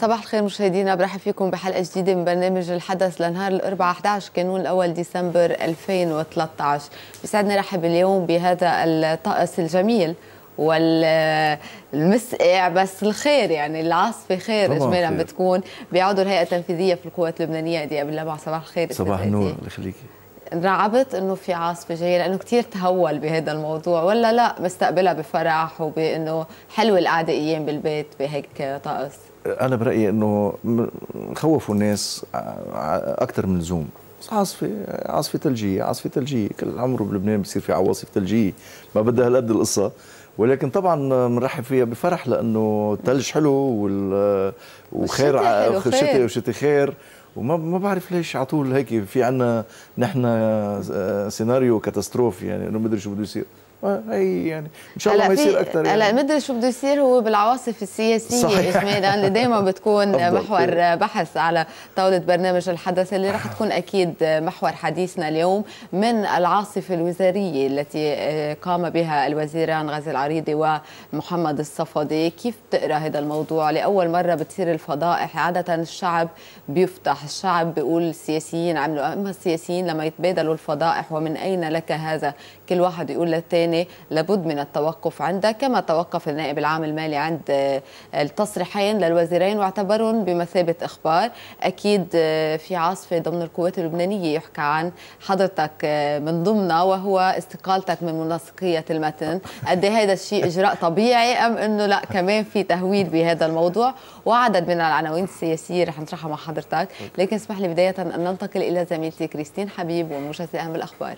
صباح الخير مشاهدينا برحب فيكم بحلقه جديده من برنامج الحدث لنهار الاربعاء 11 كانون الاول ديسمبر 2013 بيسعدنا نرحب اليوم بهذا الطقس الجميل والمسقع بس الخير يعني العاصفه خير اجمالا بتكون بيعودوا الهيئه التنفيذيه في القوات اللبنانيه دي إيه قبل مع صباح الخير صباح النور الله يخليكي رعبت انه في عاصفه جايه لانه كثير تهول بهذا الموضوع ولا لا مستقبلها بفرح وبانه حلوه القعده ايام بالبيت بهيك طقس انا برايي انه خوفوا الناس اكثر من اللزوم عاصفه عاصفه ثلجيه عاصفه ثلجيه كل عمره بلبنان بصير في عواصف ثلجيه ما بدها هالقد القصه ولكن طبعا بنرحب فيها بفرح لانه الثلج حلو وال وخير شتي وشتي خير وما ما بعرف ليش على طول هيك في عنا نحن سيناريو كاتاستروف يعني انه ما ادري شو بده يصير هي آه، يعني ان شاء الله ما يصير اكثر يعني هلا مدري شو بده يصير هو بالعواصف السياسيه صحيح. لانه اللي دائما بتكون محور بحث على طاوله برنامج الحدث اللي رح تكون اكيد محور حديثنا اليوم من العاصفه الوزاريه التي آه، قام بها الوزيران غازي العريضي ومحمد الصفدي كيف بتقرا هذا الموضوع لاول مره بتصير الفضائح عاده الشعب بيفتح الشعب بيقول السياسيين عملوا اما السياسيين لما يتبادلوا الفضائح ومن اين لك هذا كل واحد يقول للثاني معينة لابد من التوقف عندها كما توقف النائب العام المالي عند آه، التصريحين للوزيرين واعتبرهم بمثابة إخبار أكيد آه، في عاصفة ضمن القوات اللبنانية يحكى عن حضرتك آه، من ضمنها وهو استقالتك من منسقية المتن قد إيه هذا الشيء إجراء طبيعي أم أنه لا كمان في تهويل بهذا الموضوع وعدد من العناوين السياسية رح نطرحها مع حضرتك لكن اسمح لي بداية أن ننتقل إلى زميلتي كريستين حبيب ومشاهدة أهم الأخبار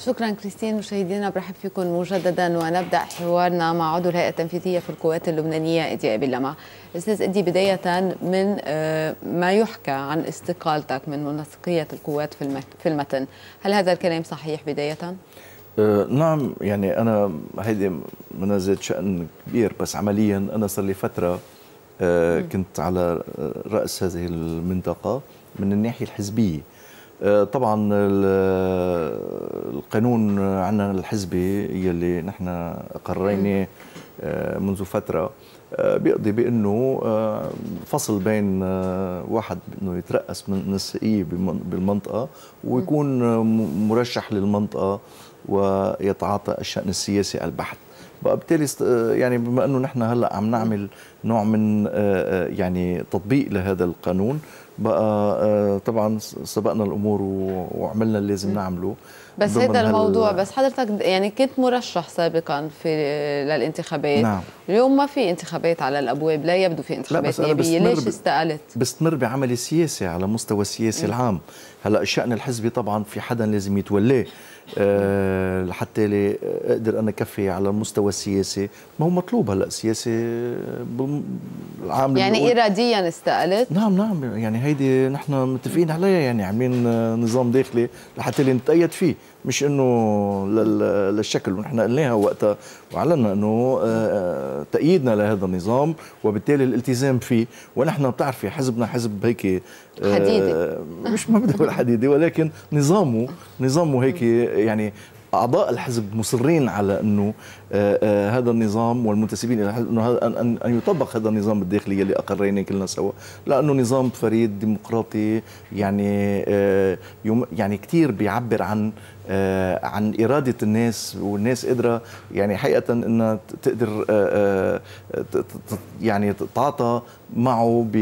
شكرا كريستين مشاهدينا برحب فيكم مجددا ونبدا حوارنا مع عضو الهيئه التنفيذيه في القوات اللبنانيه ايدي ابي لمع. استاذ ادي بدايه من آه، ما يحكى عن استقالتك من منسقيه القوات في المتن، هل هذا الكلام صحيح بدايه؟ أه نعم يعني انا هيدي منازل شان كبير بس عمليا انا صار لي فتره أه كنت على آه، راس هذه المنطقه من الناحيه الحزبيه آه، طبعا القانون عندنا الحزبي يلي نحن قريناه منذ فتره آه، بيقضي بانه آه، فصل بين واحد انه يترأس من السقيه بالمنطقه ويكون مرشح للمنطقه ويتعاطى الشأن السياسي البحت وبالتالي يعني بما انه نحن هلا عم نعمل نوع من يعني تطبيق لهذا القانون بقى آه، طبعا سبقنا الامور وعملنا اللي لازم نعمله بس هذا الموضوع بس حضرتك يعني كنت مرشح سابقا في للانتخابات نعم. اليوم ما في انتخابات على الابواب لا يبدو في انتخابات نيابيه ليش استقلت بستمر بعملي سياسي على مستوى السياسي العام هلا شان الحزبي طبعا في حدا لازم يتولاه آه، لحتى لي اقدر انا كفي على المستوى السياسي ما هو مطلوب هلا سياسي العام يعني اراديا استقلت نعم نعم يعني هيدي نحن متفقين عليها يعني عاملين نظام داخلي لحتى لي نتايد فيه مش انه للشكل ونحن قلناها وقتها وعلنا انه آه، آه، تأييدنا لهذا النظام وبالتالي الالتزام فيه ونحن بتعرفي حزبنا حزب هيك آه، حديدي مش ما بدي اقول حديدي ولكن نظامه نظامه هيك يعني اعضاء الحزب مصرين على انه هذا النظام والمنتسبين الى الحزب انه ان ان يطبق هذا النظام الداخلي اللي اقريناه كلنا سوا لانه نظام فريد ديمقراطي يعني يعني كثير بيعبر عن آه، عن اراده الناس والناس قادره يعني حقيقه انها تقدر آه، آه، يعني تتعاطى معه ب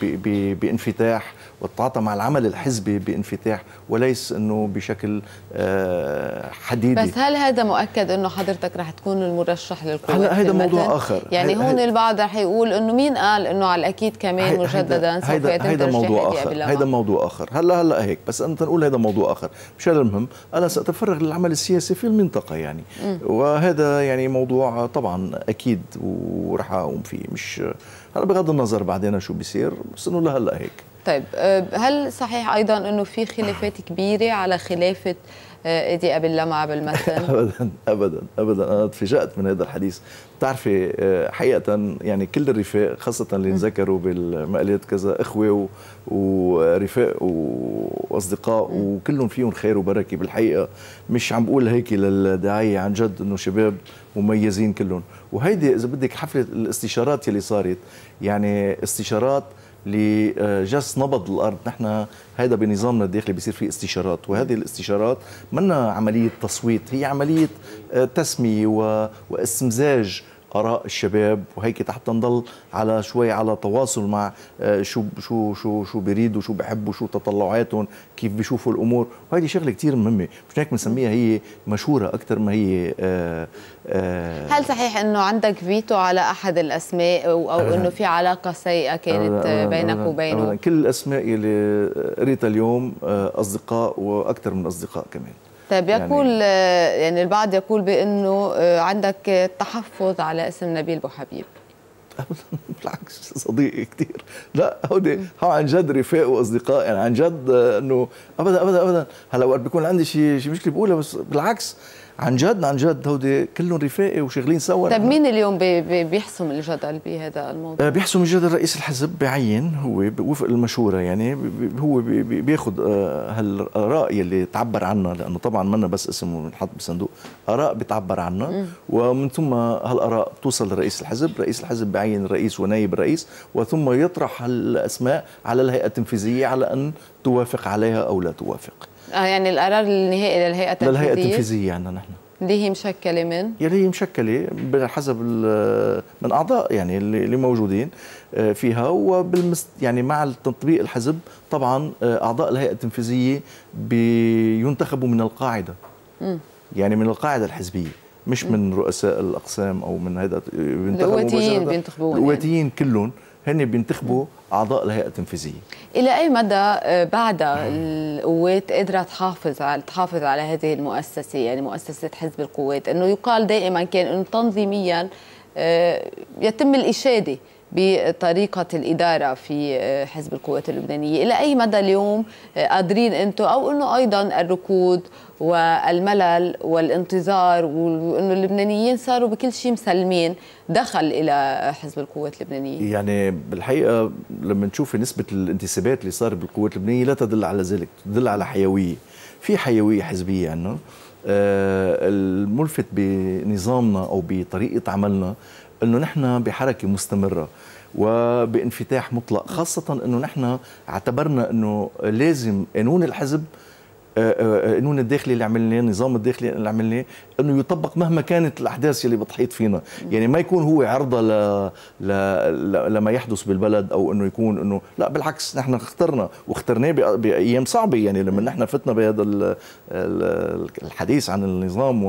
ب بانفتاح والتعاطى مع العمل الحزبي بانفتاح وليس انه بشكل آه، حديدي بس هل هذا مؤكد انه حضرتك رح تكون المرشح للقوات هلا هيدا موضوع اخر يعني هون البعض رح يقول انه مين قال انه على الاكيد كمان مجددا سوف يتم هيدا موضوع اخر هيدا موضوع اخر هلا هلا هيك بس انت نقول هذا موضوع اخر مش هذا المهم انا ساتفرغ للعمل السياسي في المنطقه يعني م. وهذا يعني موضوع طبعا اكيد ورح اقوم فيه مش هلا بغض النظر بعدين شو بيصير بس انه لهلا هيك طيب آه، هل صحيح ايضا انه في خلافات كبيره على خلافه ايدي آه، ابي اللمعه بالمثل ابدا ابدا ابدا انا تفاجات من هذا الحديث بتعرفي آه، حقيقه يعني كل الرفاق خاصه اللي انذكروا بالمقالات كذا اخوه و... ورفاق واصدقاء وكلهم فيهم خير وبركه بالحقيقه مش عم بقول هيك للدعايه عن جد انه شباب مميزين كلهم وهيدي اذا بدك حفله الاستشارات اللي صارت يعني استشارات لجس نبض الارض نحن هذا بنظامنا الداخلي بيصير في استشارات وهذه الاستشارات منا عمليه تصويت هي عمليه آه، تسميه واستمزاج اراء الشباب وهيك حتى نضل على شوي على تواصل مع آه، شو شو شو شو بيريدوا شو بحبوا شو تطلعاتهم كيف بيشوفوا الامور وهيدي شغله كثير مهمه مش هيك بنسميها هي مشوره اكثر ما هي آآ آه، آآ آه، هل صحيح انه عندك فيتو على احد الاسماء او, أو انه في علاقه سيئه كانت بينك وبينه كل الاسماء اللي قريتها اليوم اصدقاء واكثر من اصدقاء كمان طيب يعني يقول يعني, يعني البعض يقول بانه آه، عندك تحفظ على اسم نبيل بوحبيب بالعكس صديقي كثير لا هودي هو عن جد رفاق واصدقاء يعني عن جد آه، انه ابدا ابدا ابدا هلا وقت بيكون عندي شيء شيء مشكله بقولها بس بالعكس عن جد عن جد هودي كلهم رفاقي وشغلين سوا طيب مين اليوم بي بي بيحسم الجدل بهذا الموضوع؟ آه، بيحسم الجدل رئيس الحزب بعين هو وفق المشوره يعني بي هو بياخذ آه، هالاراء اللي تعبر عنها لانه طبعا منا بس اسم ونحط بالصندوق اراء بتعبر عنها ومن ثم هالاراء بتوصل لرئيس الحزب، رئيس الحزب بعين الرئيس ونائب الرئيس وثم يطرح هالاسماء على الهيئه التنفيذيه على ان توافق عليها او لا توافق. اه يعني القرار النهائي للهيئه التنفيذيه للهيئه التنفيذيه عندنا نحن اللي هي مشكله من؟ اللي هي مشكله بحسب من اعضاء يعني اللي موجودين آه، فيها وبالمس يعني مع تطبيق الحزب طبعا آه، اعضاء الهيئه التنفيذيه بينتخبوا من القاعده م. يعني من القاعده الحزبيه مش م. من رؤساء الاقسام او من هذا بينتخبوا القواتيين بينتخبوهم القواتيين يعني. كلهم هن بينتخبوا م. اعضاء الهيئه التنفيذيه الى اي مدى آه، بعد القوات قادره تحافظ على تحافظ على هذه المؤسسه يعني مؤسسه حزب القوات انه يقال دائما كان انه تنظيميا آه، يتم الاشاده بطريقة الإدارة في آه، حزب القوات اللبنانية إلى أي مدى اليوم قادرين أنتم أو أنه أيضا الركود والملل والانتظار وانه اللبنانيين صاروا بكل شيء مسلمين دخل الى حزب القوات اللبنانيه يعني بالحقيقه لما نشوف نسبه الانتسابات اللي صار بالقوات اللبنانيه لا تدل على ذلك تدل على حيويه في حيويه حزبيه عنه آه، يعني الملفت بنظامنا او بطريقه عملنا انه نحن بحركه مستمره وبانفتاح مطلق خاصة أنه نحن اعتبرنا أنه لازم قانون الحزب القانون آه، آه، آه، الداخلي اللي عملناه النظام الداخلي اللي عملناه انه يطبق مهما كانت الاحداث اللي بتحيط فينا يعني ما يكون هو عرضه ل... ل... ل... لما يحدث بالبلد او انه يكون انه لا بالعكس نحن اخترنا واخترناه ب... بايام صعبه يعني لما نحن فتنا بهذا ال... الحديث عن النظام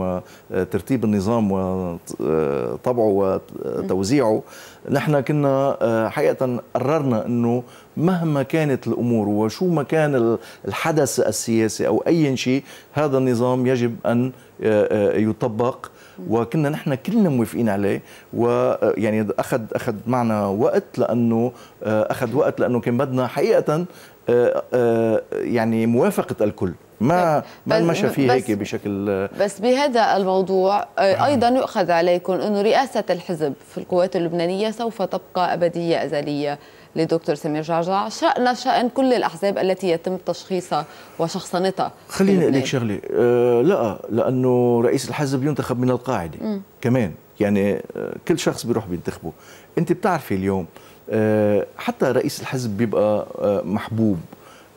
وترتيب النظام وطبعه وتوزيعه نحن كنا حقيقه قررنا انه مهما كانت الأمور وشو ما كان الحدث السياسي أو أي شيء هذا النظام يجب أن آه، آه، يطبق وكنا نحن كلنا موافقين عليه ويعني آه، اخذ اخذ معنا وقت لانه اخذ وقت لانه كان بدنا حقيقه آه، آه، يعني موافقه الكل ما ما مشى فيه هيك بشكل آه. بس بهذا الموضوع نعم. ايضا يؤخذ عليكم انه رئاسه الحزب في القوات اللبنانيه سوف تبقى ابديه ازليه لدكتور سمير جعجع شأن شأن كل الأحزاب التي يتم تشخيصها وشخصنتها خليني أقول لك شغلة لا لأنه رئيس الحزب ينتخب من القاعدة م. كمان يعني كل شخص بيروح بينتخبه أنت بتعرفي اليوم أه آه، حتى رئيس الحزب بيبقى آه، محبوب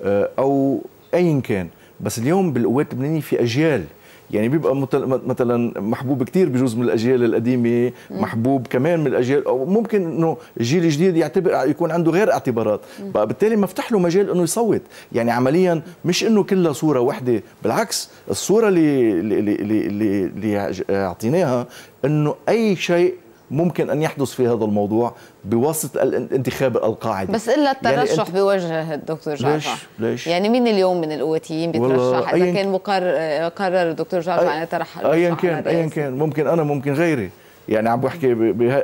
آه، او ايا كان بس اليوم بالقوات اللبنانيه في اجيال يعني بيبقى مثلا محبوب كثير بجوز من الاجيال القديمه محبوب كمان من الاجيال او ممكن انه الجيل الجديد يعتبر يكون عنده غير اعتبارات بقى بالتالي ما فتح له مجال انه يصوت يعني عمليا مش انه كلها صوره واحده بالعكس الصوره اللي اللي اللي, اللي اعطيناها انه اي شيء ممكن أن يحدث في هذا الموضوع بواسطة الانتخاب القاعدي بس إلا يعني الترشح يعني بوجه الدكتور جعفر ليش؟ ليش؟ يعني مين اليوم من القواتيين بيترشح إذا كان مقرر قرر الدكتور جعفر أن يترشح أيا كان أيا كان ممكن أنا ممكن غيري يعني عم بحكي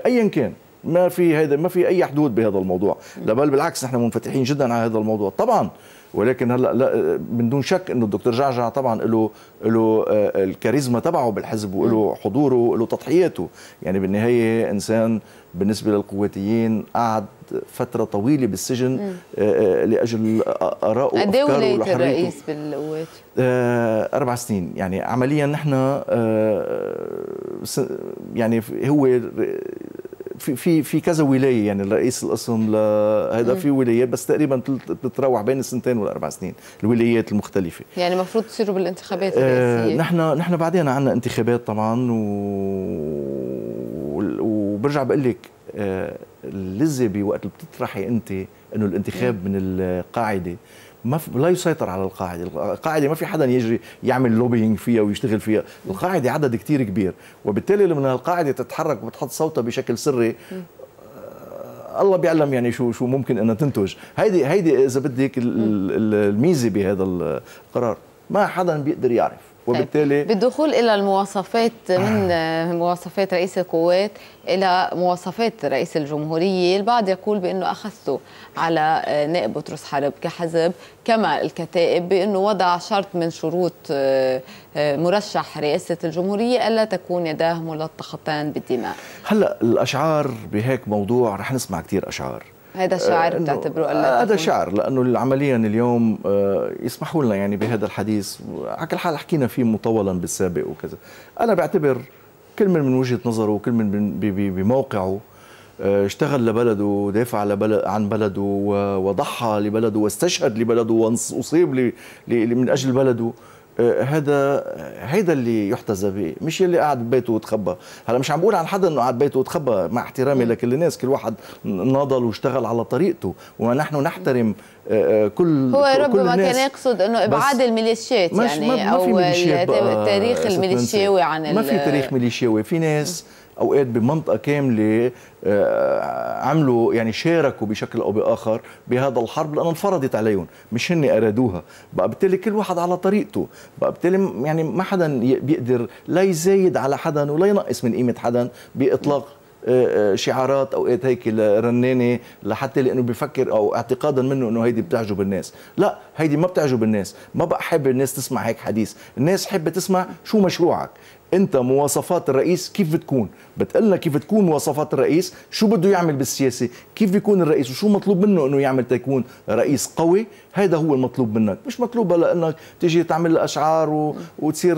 أيا كان ما في هذا ما في أي حدود بهذا الموضوع لا بل بالعكس نحن منفتحين جدا على هذا الموضوع طبعا ولكن هلا لا من دون شك انه الدكتور جعجع طبعا له له آه، الكاريزما تبعه بالحزب وله حضوره وله تضحياته يعني بالنهايه انسان بالنسبه للقواتيين قعد فتره طويله بالسجن مم. آه، آه، لاجل ارائه قد ايه ولايه الرئيس بالقوات؟ اربع سنين يعني عمليا نحن يعني هو في في في كذا ولايه يعني رئيس القسم هذا في ولايات بس تقريبا بتتراوح بين السنتين والاربع سنين الولايات المختلفه يعني المفروض تصيروا بالانتخابات آه، الرئاسيه آه نحن نحن بعدين عندنا انتخابات طبعا و... وبرجع بقول لك اللذه آه، بوقت اللي بتطرحي انت انه الانتخاب من القاعده ما في لا يسيطر على القاعده، القاعده ما في حدا يجري يعمل لوبينج فيها ويشتغل فيها، القاعده عدد كتير كبير، وبالتالي لما القاعده تتحرك وتحط صوتها بشكل سري آه، الله بيعلم يعني شو شو ممكن انها تنتج، هيدي هيدي اذا بدك الميزه بهذا القرار ما حدا بيقدر يعرف طيب، وبالتالي بالدخول الى المواصفات من مواصفات رئيس القوات الى مواصفات رئيس الجمهوريه، البعض يقول بانه اخذته على نائب بطرس حرب كحزب كما الكتائب بانه وضع شرط من شروط آه، آه، مرشح رئاسه الجمهوريه الا تكون يداه ملطختان بالدماء. هلا الاشعار بهيك موضوع رح نسمع كثير اشعار. هذا آه، شعر بتعتبره آه هذا شعر لانه عمليا اليوم آه يسمحوا لنا يعني بهذا الحديث على كل حال حكينا فيه مطولا بالسابق وكذا انا بعتبر كل من من وجهه نظره وكل من بموقعه آه، اشتغل لبلده ودافع لبلد عن بلده وضحى لبلده واستشهد لبلده واصيب من اجل بلده آه، هذا هيدا اللي يحتذى به مش اللي قاعد ببيته وتخبى هلا مش عم بقول عن حدا انه قاعد ببيته وتخبى مع احترامي لكل الناس كل واحد ناضل واشتغل على طريقته ونحن نحترم آه، آه، كل هو كل ربما كان يقصد انه ابعاد الميليشيات يعني ما ما او التاريخ الميليشياوي عن ما في تاريخ ميليشياوي في ناس اوقات بمنطقه كامله آه، عملوا يعني شاركوا بشكل او باخر بهذا الحرب لانه انفرضت عليهم مش هن ارادوها بقى بالتالي كل واحد على طريقته بقى بالتالي يعني ما حدا بيقدر لا يزايد على حدا ولا ينقص من قيمه حدا باطلاق آه، آه، شعارات اوقات هيك رنانه لحتى لانه بفكر او اعتقادا منه انه هيدي بتعجب الناس، لا هيدي ما بتعجب الناس، ما بقى حابب الناس تسمع هيك حديث، الناس حابه تسمع شو مشروعك، انت مواصفات الرئيس كيف بتكون بتقلنا كيف تكون مواصفات الرئيس شو بده يعمل بالسياسه كيف بيكون الرئيس وشو مطلوب منه انه يعمل تكون رئيس قوي هذا هو المطلوب منك مش مطلوب هلا انك تيجي تعمل اشعار و... وتصير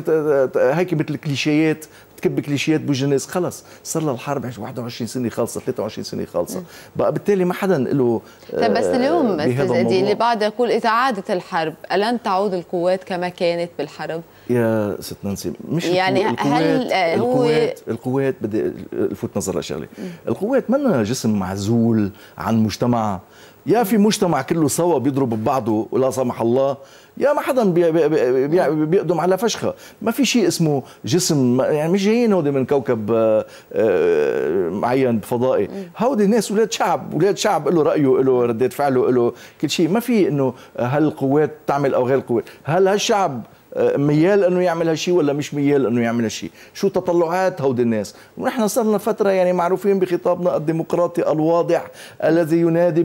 هيك مثل كليشيات تكب كليشيات بوجه الناس خلص صار لها الحرب 21 سنه خالصه 23 سنه خالصه بقى بالتالي ما حدا له آه، طيب بس اليوم استاذ اللي بعد يقول اذا عادت الحرب الن تعود القوات كما كانت بالحرب يا ست نانسي مش يعني القوات هل القوات هو القوات بدي الفوت نظر لشغله القوات منا جسم معزول عن مجتمع يا في مجتمع كله سوا بيضرب ببعضه ولا سمح الله يا ما حدا بي بي بي نعم. بيقدم على فشخه ما في شيء اسمه جسم يعني مش جايين هودي من كوكب آه، آه، معين فضائي هودي ناس اولاد شعب اولاد شعب له رايه له ردات فعله له كل شيء ما في انه هالقوات تعمل او غير القوات هل هالشعب آه، ميال انه يعمل هالشيء ولا مش ميال انه يعمل هالشيء شو تطلعات هود الناس ونحن صرنا فتره يعني معروفين بخطابنا الديمقراطي الواضح الذي ينادي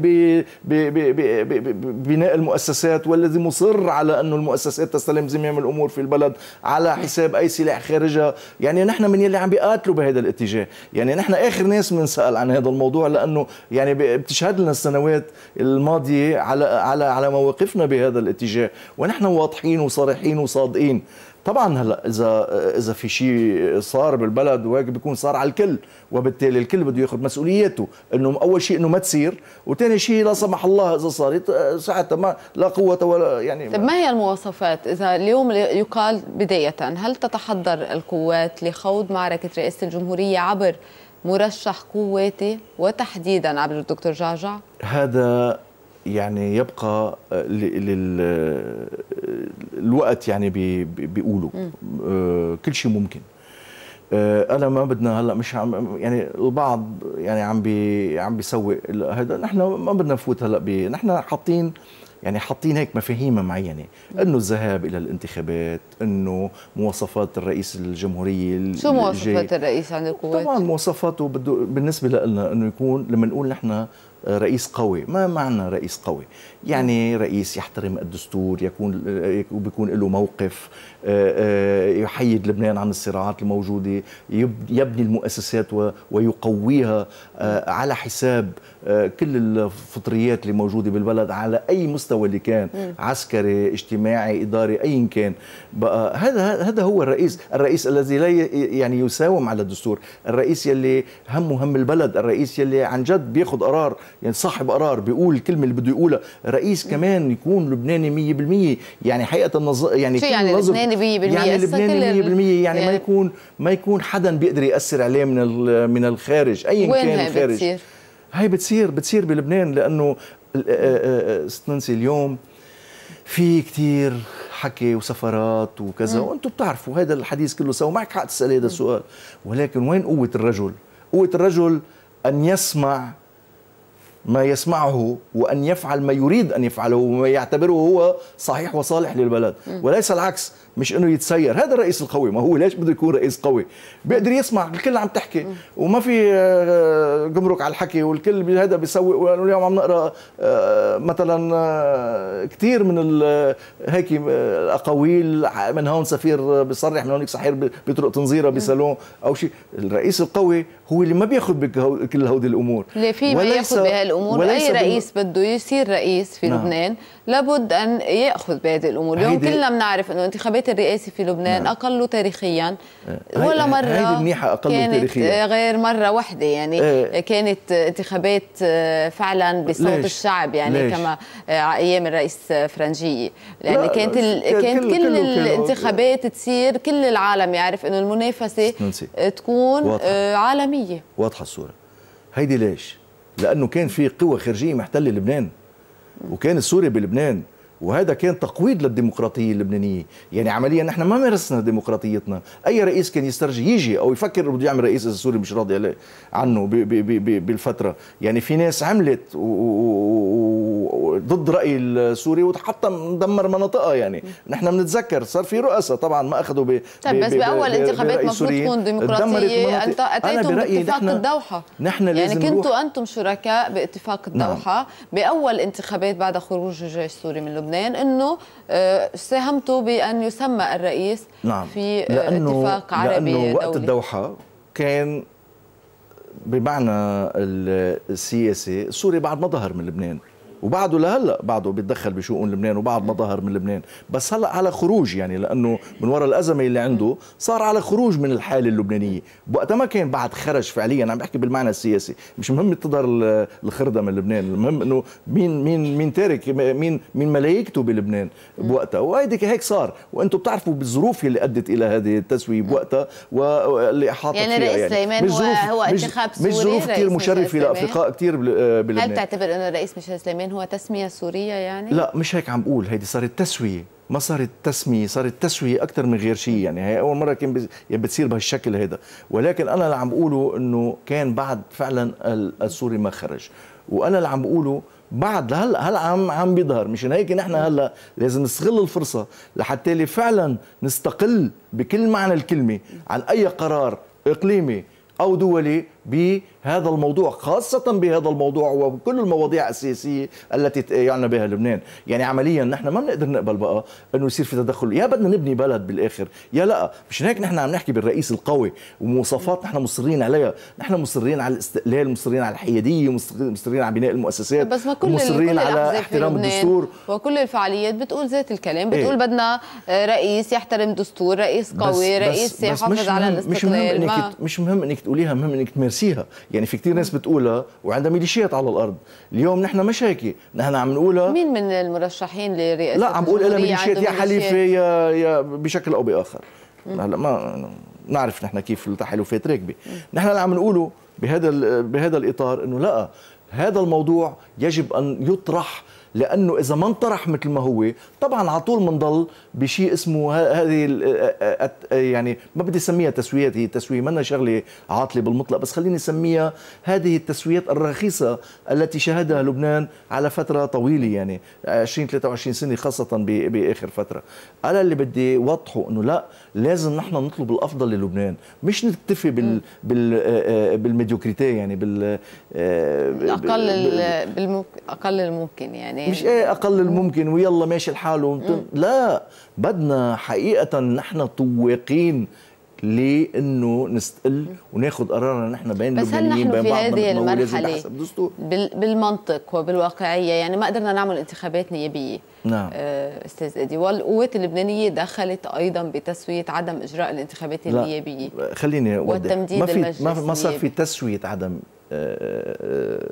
ببناء المؤسسات والذي مصر على انه المؤسسات تستلم زمام الامور في البلد على حساب اي سلاح خارجها يعني نحن من يلي عم بيقاتلوا بهذا الاتجاه يعني نحن اخر ناس بنسال عن هذا الموضوع لانه يعني بتشهد لنا السنوات الماضيه على على على مواقفنا بهذا الاتجاه ونحن واضحين وصريحين صادقين طبعا هلا اذا اذا في شيء صار بالبلد وهيك يكون صار على الكل وبالتالي الكل بده ياخذ مسؤولياته انه اول شيء انه ما تصير وثاني شيء لا سمح الله اذا صارت ساعتها ما لا قوه ولا يعني طيب ما هي المواصفات اذا اليوم يقال بدايه هل تتحضر القوات لخوض معركه رئاسه الجمهوريه عبر مرشح قواتي وتحديدا عبر الدكتور جعجع هذا يعني يبقى آه، للوقت آه، يعني بيقولوا آه، كل شيء ممكن انا ما بدنا هلا مش عم يعني البعض يعني عم بي عم بيسوق هذا نحن ما بدنا نفوت هلا ب نحن حاطين يعني حاطين هيك مفاهيم معينه انه الذهاب الى الانتخابات انه مواصفات الرئيس الجمهوريه شو مواصفات الرئيس عن القوات طبعا مواصفاته بالنسبه لنا انه يكون لما نقول نحن رئيس قوي ما معنى رئيس قوي يعني رئيس يحترم الدستور يكون بيكون له موقف آه، آه، يحيد لبنان عن الصراعات الموجوده يبني المؤسسات ويقويها آه، على حساب كل الفطريات اللي موجوده بالبلد على اي مستوى اللي كان عسكري اجتماعي اداري ايا كان بقى هذا هذا هو الرئيس الرئيس الذي لا يعني يساوم على الدستور الرئيس يلي همه هم البلد الرئيس يلي عن جد بياخذ قرار يعني صاحب قرار بيقول الكلمه اللي بده يقولها رئيس كمان يكون لبناني 100% يعني حقيقه النظ... يعني شو يعني لبناني 100% يعني لبناني 100% يعني ما يعني يكون ما يكون حدا بيقدر ياثر عليه من من الخارج ايا كان الخارج بتصير؟ هاي بتصير بتصير بلبنان لانه ست نانسي اليوم في كثير حكي وسفرات وكذا وانتم بتعرفوا هذا الحديث كله سوا معك حق تسال هذا السؤال ولكن وين قوه الرجل قوه الرجل ان يسمع ما يسمعه وأن يفعل ما يريد أن يفعله وما يعتبره هو صحيح وصالح للبلد وليس العكس مش انه يتسير هذا الرئيس القوي ما هو ليش بده يكون رئيس قوي بيقدر يسمع الكل عم تحكي وما في آه، جمرك على الحكي والكل هذا بيسوي اليوم عم نقرا آه، مثلا آه، كثير من هيك الاقاويل من هون سفير بيصرح من هون سحير بيطرق تنظيره بصالون او شيء الرئيس القوي هو اللي ما بياخذ بكل هودي الامور اللي في ما ياخذ بهالامور اي رئيس بده يصير رئيس في نعم. لبنان لابد ان ياخذ بهذه الامور اليوم كلنا بنعرف انه انتخابات الولايات الرئاسي في لبنان نعم. أقل تاريخيا آه. ولا مرة هاي منيحة أقل كانت تاريخيا آه، غير مرة واحدة يعني آه. آه، كانت انتخابات فعلا بصوت ليش؟ الشعب يعني ليش؟ كما أيام الرئيس فرنجية يعني كانت ال... كانت كل, كل الانتخابات تصير كل العالم يعرف إنه المنافسة ننسي. تكون واضحة. عالمية واضحة الصورة هيدي ليش؟ لأنه كان في قوى خارجية محتلة لبنان وكان السوري بلبنان وهذا كان تقويض للديمقراطيه اللبنانيه يعني عمليا نحن ما مارسنا ديمقراطيتنا اي رئيس كان يسترجي يجي او يفكر بده يعمل رئيس اذا سوري مش راضي عليه عنه بـ بـ بـ بـ بالفتره يعني في ناس عملت ضد راي السوري وحتى دمر مناطقها يعني نحن بنتذكر صار في رؤساء طبعا ما اخذوا ب طيب بس باول انتخابات المفروض تكون ديمقراطيه انت اتيتم باتفاق الدوحه نحن يعني لازم يعني كنتوا انتم شركاء باتفاق نعم. الدوحه نعم. باول انتخابات بعد خروج الجيش السوري من لبنان لبنان انه آه، ساهمتوا بان يسمى الرئيس نعم. في آه، لأنه اتفاق عربي لأنه وقت الدوحه كان بمعنى السياسي سوريا بعد ما ظهر من لبنان وبعده لهلا بعده بيتدخل بشؤون لبنان وبعد ما ظهر من لبنان بس هلا على خروج يعني لانه من وراء الازمه اللي عنده صار على خروج من الحاله اللبنانيه وقتها ما كان بعد خرج فعليا عم بحكي بالمعنى السياسي مش مهم تظهر الخرده من لبنان المهم انه مين مين مين تارك مين مين ملايكته بلبنان بوقتها وهيدي هيك صار وانتم بتعرفوا بالظروف اللي ادت الى هذه التسوية بوقتها واللي احاطت يعني فيها يعني سليمان مش هو, هو انتخاب سوري مش ظروف كثير مشرفه لافرقاء كثير بلبنان هل بتعتبر انه الرئيس مش سليمان هو تسمية سورية يعني؟ لا مش هيك عم بقول هيدي صارت تسوية ما صارت تسمية صارت تسوية أكثر من غير شيء يعني هي أول مرة كان يعني بتصير بهالشكل هذا ولكن أنا اللي عم بقوله أنه كان بعد فعلا السوري ما خرج وأنا اللي عم بقوله بعد هلا هلا عم عم بيظهر مشان هيك نحن هلا لازم نستغل الفرصه لحتى اللي فعلا نستقل بكل معنى الكلمه عن اي قرار اقليمي او دولي بهذا الموضوع خاصة بهذا الموضوع وكل المواضيع السياسية التي يعنى بها لبنان يعني عمليا نحن ما بنقدر نقبل بقى أنه يصير في تدخل يا بدنا نبني بلد بالآخر يا لا مش هيك نحن عم نحكي بالرئيس القوي ومواصفات نحن مصرين عليها نحن مصرين على الاستقلال مصرين على الحيادية مصرين على بناء المؤسسات بس ما كل مصرين كل على احترام الدستور وكل الفعاليات بتقول ذات الكلام بتقول إيه؟ بدنا آه، رئيس يحترم دستور رئيس قوي بس رئيس بس يحافظ بس على الاستقلال مش مهم انك مش مهم انك تقوليها مهم انك تمارسها ننسيها يعني في كثير ناس بتقولها وعندها ميليشيات على الارض اليوم نحن مش هيك نحن عم نقولها مين من المرشحين لرئاسه لا عم بقول لها ميليشيات يا حليفه يا يا بشكل او باخر هلا ما نعرف نحن كيف التحالفات راكبه نحن اللي عم نقوله بهذا بهذا الاطار انه لا هذا الموضوع يجب ان يطرح لانه اذا ما انطرح مثل ما هو طبعا على طول بنضل بشيء اسمه هذه يعني ما بدي اسميها تسويات هي تسويه ما شغله عاطله بالمطلق بس خليني اسميها هذه التسويات الرخيصه التي شهدها لبنان على فتره طويله يعني 20 23 سنه خاصه باخر فتره انا اللي بدي اوضحه انه لا لازم نحن نطلب الافضل للبنان مش نكتفي بال بال بالميديوكريتي يعني بال اقل بالمك... اقل الممكن يعني يعني مش ايه اقل الممكن ويلا ماشي الحال لا بدنا حقيقه نحن طواقين لانه نستقل وناخذ قرارنا نحن بين بس هل نحن بين في هذه المرحله بالمنطق وبالواقعيه يعني ما قدرنا نعمل انتخابات نيابيه نعم آه، استاذ ادي والقوات اللبنانيه دخلت ايضا بتسويه عدم اجراء الانتخابات النيابيه خليني اوضح والتمديد ما في ما صار في تسويه عدم آه، آه،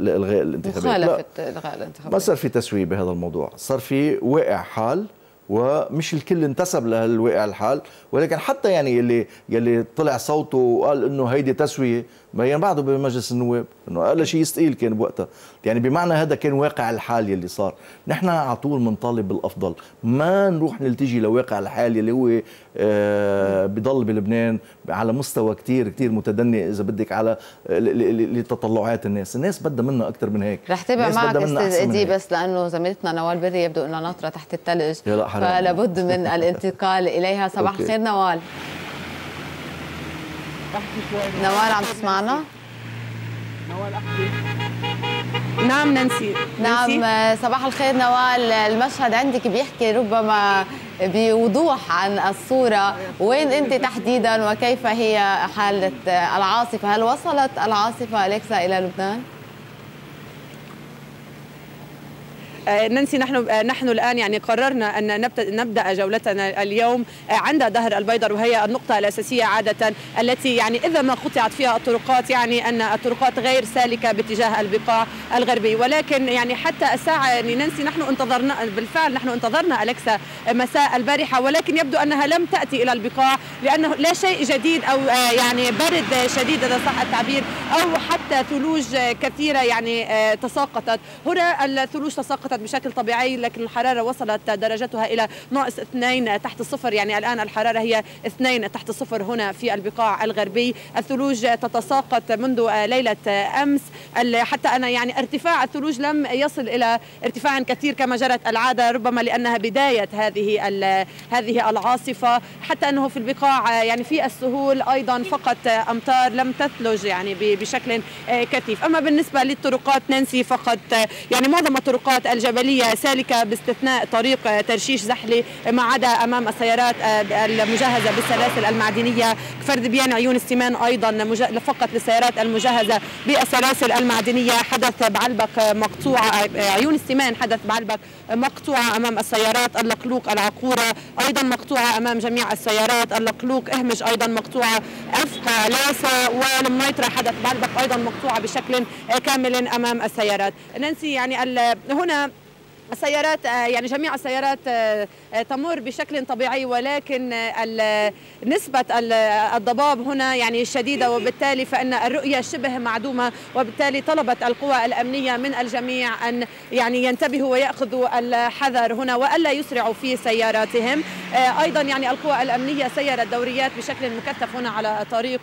الغاء الانتخابات مخالفه الغاء الانتخابات ما صار في تسويه بهذا الموضوع صار في واقع حال ومش الكل انتسب لهالواقع الحال ولكن حتى يعني يلي يلي طلع صوته وقال انه هيدي تسويه بين يعني بعده بمجلس النواب انه اقل شيء يستقيل كان بوقتها يعني بمعنى هذا كان واقع الحال يلي صار نحن على طول بنطالب بالافضل ما نروح نلتجي لواقع الحال يلي هو آه، بضل بلبنان على مستوى كتير كتير متدني اذا بدك على لتطلعات الناس الناس بدها منا اكثر من هيك رح تابع معك استاذ ادي بس لانه زميلتنا نوال بري يبدو انها ناطره تحت الثلج فلابد من الانتقال اليها صباح الخير نوال نوال عم تسمعنا؟ نوال احكي نعم نانسي نعم صباح الخير نوال المشهد عندك بيحكي ربما بوضوح عن الصورة وين أنت تحديدا وكيف هي حالة العاصفة هل وصلت العاصفة أليكسا إلى لبنان؟ آه، ننسي نحن آه، نحن الان يعني قررنا ان نبدا جولتنا اليوم آه، عند دهر البيدر وهي النقطه الاساسيه عاده التي يعني اذا ما قطعت فيها الطرقات يعني ان الطرقات غير سالكه باتجاه البقاع الغربي ولكن يعني حتى الساعه يعني ننسي نحن انتظرنا بالفعل نحن انتظرنا الكسا مساء البارحه ولكن يبدو انها لم تاتي الى البقاع لانه لا شيء جديد او يعني برد شديد اذا صح التعبير او حتى ثلوج كثيره يعني تساقطت هنا الثلوج تساقطت سقطت بشكل طبيعي لكن الحرارة وصلت درجتها إلى ناقص 2 تحت الصفر يعني الآن الحرارة هي 2 تحت الصفر هنا في البقاع الغربي الثلوج تتساقط منذ ليلة أمس حتى أنا يعني ارتفاع الثلوج لم يصل إلى ارتفاع كثير كما جرت العادة ربما لأنها بداية هذه هذه العاصفة حتى أنه في البقاع يعني في السهول أيضا فقط أمطار لم تثلج يعني بشكل كثيف أما بالنسبة للطرقات نانسي فقط يعني معظم الطرقات جبلية سالكة باستثناء طريق ترشيش زحلي ما عدا أمام السيارات آه، المجهزة بالسلاسل المعدنية كفر ذبيان عيون السمان أيضا فقط للسيارات المجهزة بالسلاسل المعدنية حدث بعلبك مقطوعة آه، عيون السمان حدث بعلبك مقطوعة أمام السيارات اللقلوق العقورة أيضا مقطوعة أمام جميع السيارات اللقلوق اهمج أيضا مقطوعة أفقى لاسا والمنيطرة حدث بعلبك أيضا مقطوعة بشكل كامل أمام السيارات ننسي يعني هنا السيارات آه، يعني جميع السيارات آه، آه، تمر بشكل طبيعي ولكن نسبة الضباب هنا يعني شديدة وبالتالي فإن الرؤية شبه معدومة وبالتالي طلبت القوى الأمنية من الجميع أن يعني ينتبهوا ويأخذوا الحذر هنا وألا يسرعوا في سياراتهم أيضا يعني القوى الأمنية سيرت دوريات بشكل مكثف هنا على طريق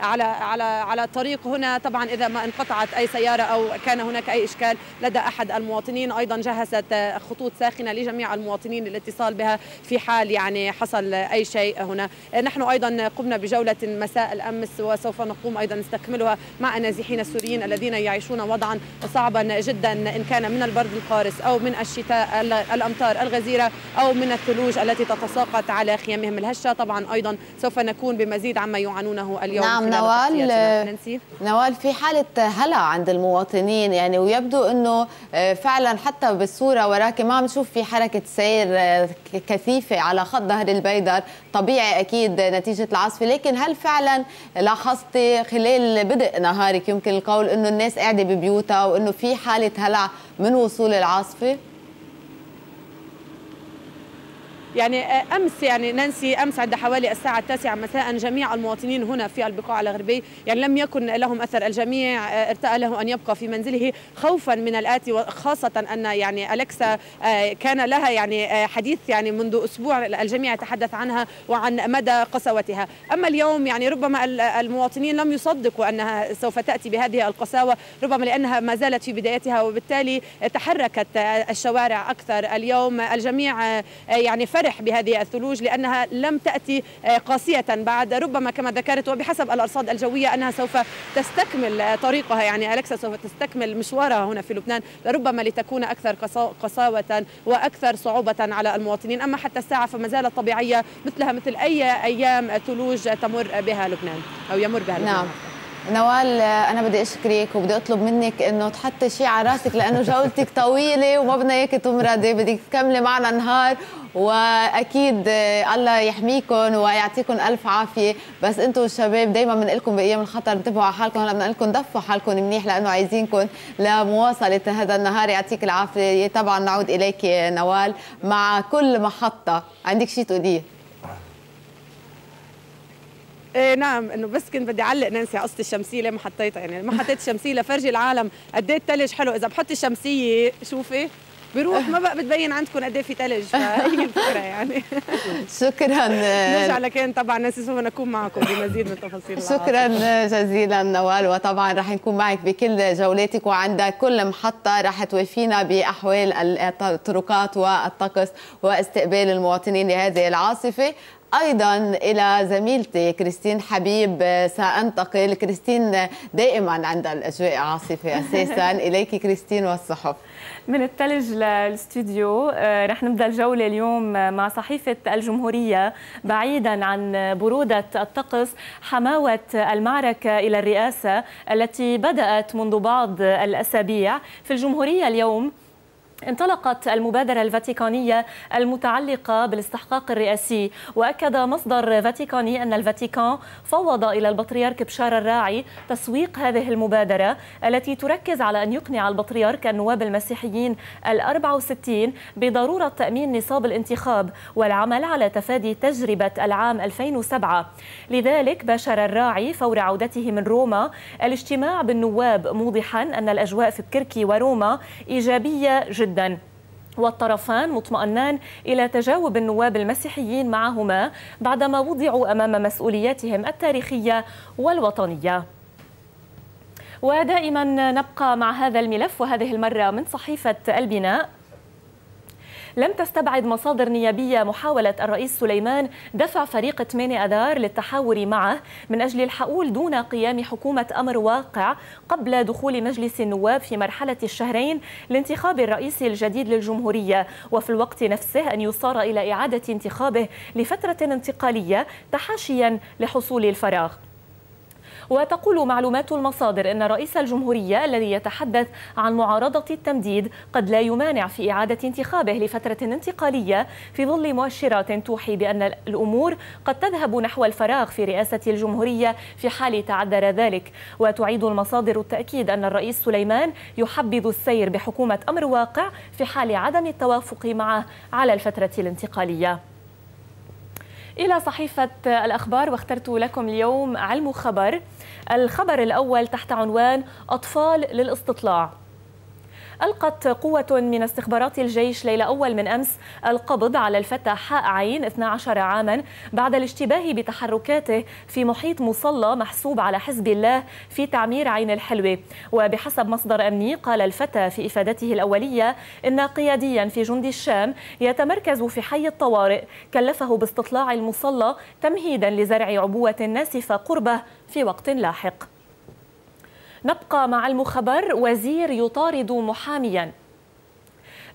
على على على الطريق هنا طبعا إذا ما انقطعت أي سيارة أو كان هناك أي إشكال لدى أحد المواطنين أيضا جهز ليست خطوط ساخنه لجميع المواطنين للاتصال بها في حال يعني حصل اي شيء هنا نحن ايضا قمنا بجوله مساء الامس وسوف نقوم ايضا نستكملها مع النازحين السوريين الذين يعيشون وضعا صعبا جدا ان كان من البرد القارس او من الشتاء الامطار الغزيره او من الثلوج التي تتساقط على خيامهم الهشه طبعا ايضا سوف نكون بمزيد عما يعانونه اليوم نعم نوال نوال في حاله هلع عند المواطنين يعني ويبدو انه آه، فعلا حتى بس الصورة وراكي ما عم نشوف في حركة سير آه، كثيفة على خط ظهر البيدر طبيعي أكيد نتيجة العاصفة لكن هل فعلا لاحظتي خلال بدء نهارك يمكن القول أنه الناس قاعدة ببيوتها وأنه في حالة هلع من وصول العاصفة؟ أه يعني آه، امس يعني نانسي امس عند حوالي الساعه التاسعه مساء جميع المواطنين هنا في البقاع الغربي يعني لم يكن لهم اثر الجميع آه، ارتأى له ان يبقى في منزله خوفا من الاتي وخاصه ان يعني الكسا آه، كان لها يعني حديث يعني منذ اسبوع الجميع يتحدث عنها وعن مدى قساوتها اما اليوم يعني ربما المواطنين لم يصدقوا انها سوف تاتي بهذه القساوه ربما لانها ما زالت في بدايتها وبالتالي تحركت الشوارع اكثر اليوم الجميع يعني فرق فرح بهذه الثلوج لأنها لم تأتي آه، قاسية بعد ربما كما ذكرت وبحسب الأرصاد الجوية أنها سوف تستكمل آه، طريقها يعني أليكسا سوف تستكمل مشوارها هنا في لبنان لربما لتكون أكثر قساوة وأكثر صعوبة على المواطنين أما حتى الساعة فما زالت طبيعية مثلها مثل أي أيام ثلوج تمر بها لبنان أو يمر بها لبنان نعم. نوال انا بدي اشكرك وبدي اطلب منك انه تحطي شيء على راسك لانه جولتك طويله وما بدنا اياك تمرضي بدك تكملي معنا نهار واكيد الله يحميكم ويعطيكم الف عافيه بس انتم الشباب دائما بنقول لكم بايام الخطر انتبهوا على حالكم هلا بنقول لكم دفوا حالكم منيح لانه عايزينكم لمواصله هذا النهار يعطيك العافيه طبعا نعود اليك نوال مع كل محطه عندك شيء تقوليه إيه نعم انه بس كنت بدي اعلق نانسي قصه الشمسيه ليه ما حطيتها يعني ما حطيت شمسيه لفرجي العالم قد ايه الثلج حلو اذا بحط الشمسيه شوفي بروح ما بقى بتبين عندكم قد ايه في ثلج فهي الفكره يعني شكرا نرجع لكان طبعا نانسي سوف نكون معكم بمزيد من التفاصيل شكرا جزيلا نوال وطبعا رح نكون معك بكل جولاتك وعند كل محطه رح توافينا باحوال الطرقات والطقس واستقبال المواطنين لهذه العاصفه أيضا إلى زميلتي كريستين حبيب سأنتقل كريستين دائما عند الأجواء عاصفة أساسا إليك كريستين والصحف من الثلج للاستوديو آه، رح نبدا الجوله اليوم مع صحيفه الجمهوريه بعيدا عن بروده الطقس حماوه المعركه الى الرئاسه التي بدات منذ بعض الاسابيع في الجمهوريه اليوم انطلقت المبادرة الفاتيكانية المتعلقة بالاستحقاق الرئاسي وأكد مصدر فاتيكاني أن الفاتيكان فوض إلى البطريرك بشار الراعي تسويق هذه المبادرة التي تركز على أن يقنع البطريرك النواب المسيحيين الأربع 64 بضرورة تأمين نصاب الانتخاب والعمل على تفادي تجربة العام 2007 لذلك باشر الراعي فور عودته من روما الاجتماع بالنواب موضحا أن الأجواء في بكركي وروما إيجابية جدا جدا والطرفان مطمئنان إلى تجاوب النواب المسيحيين معهما بعدما وضعوا أمام مسؤولياتهم التاريخية والوطنية ودائما نبقى مع هذا الملف وهذه المرة من صحيفة البناء لم تستبعد مصادر نيابية محاولة الرئيس سليمان دفع فريق 8 أذار للتحاور معه من أجل الحؤول دون قيام حكومة أمر واقع قبل دخول مجلس النواب في مرحلة الشهرين لانتخاب الرئيس الجديد للجمهورية وفي الوقت نفسه أن يصار إلى إعادة انتخابه لفترة انتقالية تحاشيا لحصول الفراغ وتقول معلومات المصادر أن رئيس الجمهورية الذي يتحدث عن معارضة التمديد قد لا يمانع في إعادة انتخابه لفترة انتقالية في ظل مؤشرات توحي بأن الأمور قد تذهب نحو الفراغ في رئاسة الجمهورية في حال تعذر ذلك وتعيد المصادر التأكيد أن الرئيس سليمان يحبذ السير بحكومة أمر واقع في حال عدم التوافق معه على الفترة الانتقالية إلى صحيفة الأخبار واخترت لكم اليوم علم خبر الخبر الأول تحت عنوان أطفال للاستطلاع ألقت قوة من استخبارات الجيش ليلة أول من أمس القبض على الفتى حاء عين 12 عاما بعد الاشتباه بتحركاته في محيط مصلى محسوب على حزب الله في تعمير عين الحلوة وبحسب مصدر أمني قال الفتى في إفادته الأولية إن قياديا في جند الشام يتمركز في حي الطوارئ كلفه باستطلاع المصلى تمهيدا لزرع عبوة ناسفة قربه في وقت لاحق نبقى مع المخبر وزير يطارد محاميا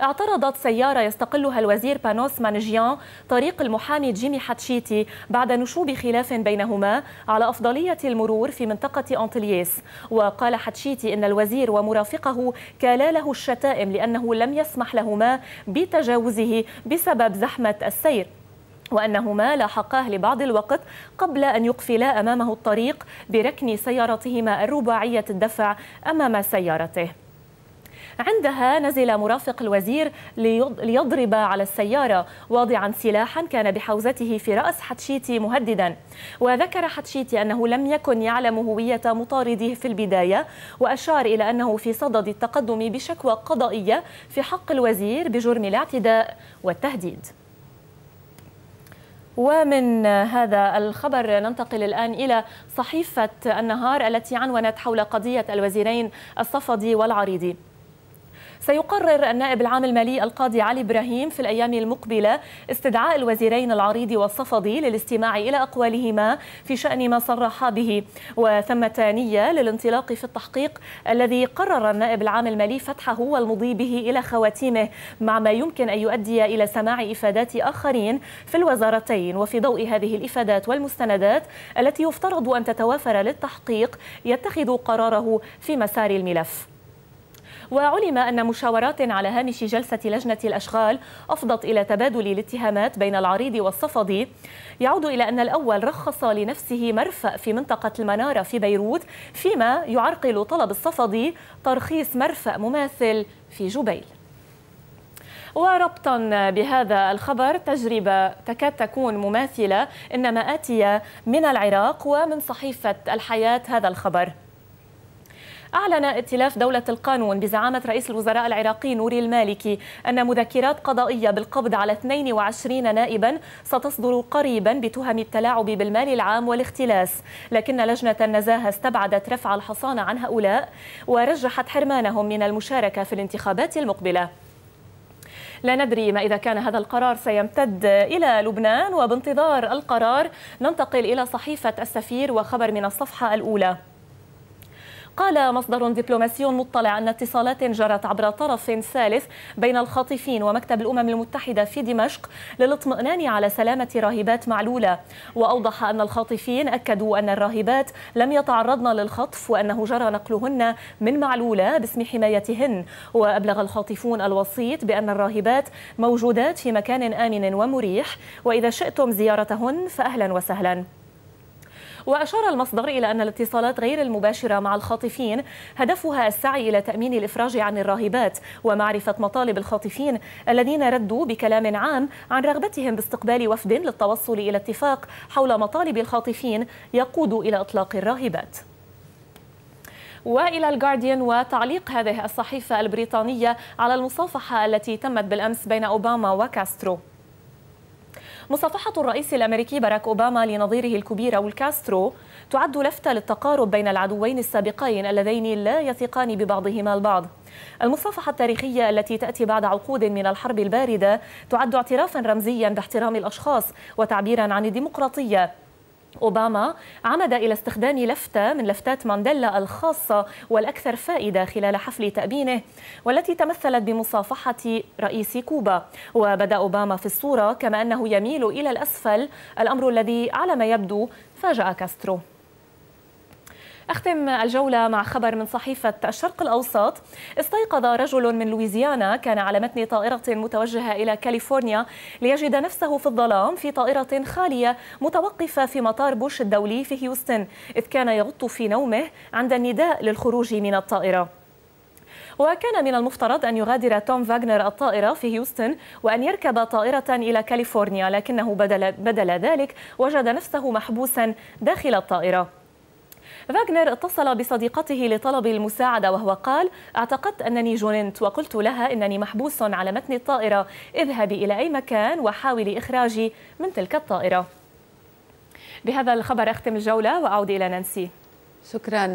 اعترضت سيارة يستقلها الوزير بانوس مانجيان طريق المحامي جيمي حتشيتي بعد نشوب خلاف بينهما على أفضلية المرور في منطقة أنتلييس وقال حتشيتي إن الوزير ومرافقه له الشتائم لأنه لم يسمح لهما بتجاوزه بسبب زحمة السير وأنهما لاحقاه لبعض الوقت قبل أن يقفلا أمامه الطريق بركن سيارتهما الرباعية الدفع أمام سيارته عندها نزل مرافق الوزير ليضرب على السيارة واضعا سلاحا كان بحوزته في رأس حتشيتي مهددا وذكر حتشيتي أنه لم يكن يعلم هوية مطارده في البداية وأشار إلى أنه في صدد التقدم بشكوى قضائية في حق الوزير بجرم الاعتداء والتهديد ومن هذا الخبر ننتقل الآن إلى صحيفة النهار التي عنونت حول قضية الوزيرين الصفدي والعريضي سيقرر النائب العام المالي القاضي علي إبراهيم في الأيام المقبلة استدعاء الوزيرين العريض والصفدي للاستماع إلى أقوالهما في شأن ما صرحا به وثمة نية للانطلاق في التحقيق الذي قرر النائب العام المالي فتحه والمضي به إلى خواتيمه مع ما يمكن أن يؤدي إلى سماع إفادات آخرين في الوزارتين وفي ضوء هذه الإفادات والمستندات التي يفترض أن تتوافر للتحقيق يتخذ قراره في مسار الملف وعلم أن مشاورات على هامش جلسة لجنة الأشغال أفضت إلى تبادل الاتهامات بين العريض والصفدي يعود إلى أن الأول رخص لنفسه مرفأ في منطقة المنارة في بيروت فيما يعرقل طلب الصفدي ترخيص مرفأ مماثل في جبيل وربطا بهذا الخبر تجربة تكاد تكون مماثلة إنما آتية من العراق ومن صحيفة الحياة هذا الخبر أعلن ائتلاف دولة القانون بزعامة رئيس الوزراء العراقي نوري المالكي أن مذكرات قضائية بالقبض على 22 نائبا ستصدر قريبا بتهم التلاعب بالمال العام والاختلاس لكن لجنة النزاهة استبعدت رفع الحصانة عن هؤلاء ورجحت حرمانهم من المشاركة في الانتخابات المقبلة لا ندري ما إذا كان هذا القرار سيمتد إلى لبنان وبانتظار القرار ننتقل إلى صحيفة السفير وخبر من الصفحة الأولى قال مصدر دبلوماسي مطلع أن اتصالات جرت عبر طرف ثالث بين الخاطفين ومكتب الأمم المتحدة في دمشق للاطمئنان على سلامة راهبات معلولة وأوضح أن الخاطفين أكدوا أن الراهبات لم يتعرضن للخطف وأنه جرى نقلهن من معلولة باسم حمايتهن وأبلغ الخاطفون الوسيط بأن الراهبات موجودات في مكان آمن ومريح وإذا شئتم زيارتهن فأهلا وسهلا وأشار المصدر إلى أن الاتصالات غير المباشرة مع الخاطفين هدفها السعي إلى تأمين الإفراج عن الراهبات ومعرفة مطالب الخاطفين الذين ردوا بكلام عام عن رغبتهم باستقبال وفد للتوصل إلى اتفاق حول مطالب الخاطفين يقود إلى إطلاق الراهبات والى الجارديان وتعليق هذه الصحيفه البريطانيه على المصافحه التي تمت بالامس بين اوباما وكاسترو مصافحة الرئيس الأمريكي باراك أوباما لنظيره الكبير أول كاسترو تعد لفتة للتقارب بين العدوين السابقين اللذين لا يثقان ببعضهما البعض المصافحة التاريخية التي تأتي بعد عقود من الحرب الباردة تعد اعترافا رمزيا باحترام الأشخاص وتعبيرا عن الديمقراطية أوباما عمد إلى استخدام لفتة من لفتات مانديلا الخاصة والأكثر فائدة خلال حفل تأبينه والتي تمثلت بمصافحة رئيس كوبا وبدأ أوباما في الصورة كما أنه يميل إلى الأسفل الأمر الذي على ما يبدو فاجأ كاسترو أختم الجولة مع خبر من صحيفة الشرق الأوسط استيقظ رجل من لويزيانا كان على متن طائرة متوجهة إلى كاليفورنيا ليجد نفسه في الظلام في طائرة خالية متوقفة في مطار بوش الدولي في هيوستن إذ كان يغط في نومه عند النداء للخروج من الطائرة وكان من المفترض أن يغادر توم فاغنر الطائرة في هيوستن وأن يركب طائرة إلى كاليفورنيا لكنه بدل, بدل ذلك وجد نفسه محبوسا داخل الطائرة فاغنر اتصل بصديقته لطلب المساعدة وهو قال اعتقدت أنني جننت وقلت لها أنني محبوس على متن الطائرة اذهبي إلى أي مكان وحاولي إخراجي من تلك الطائرة بهذا الخبر أختم الجولة وأعود إلى نانسي شكرا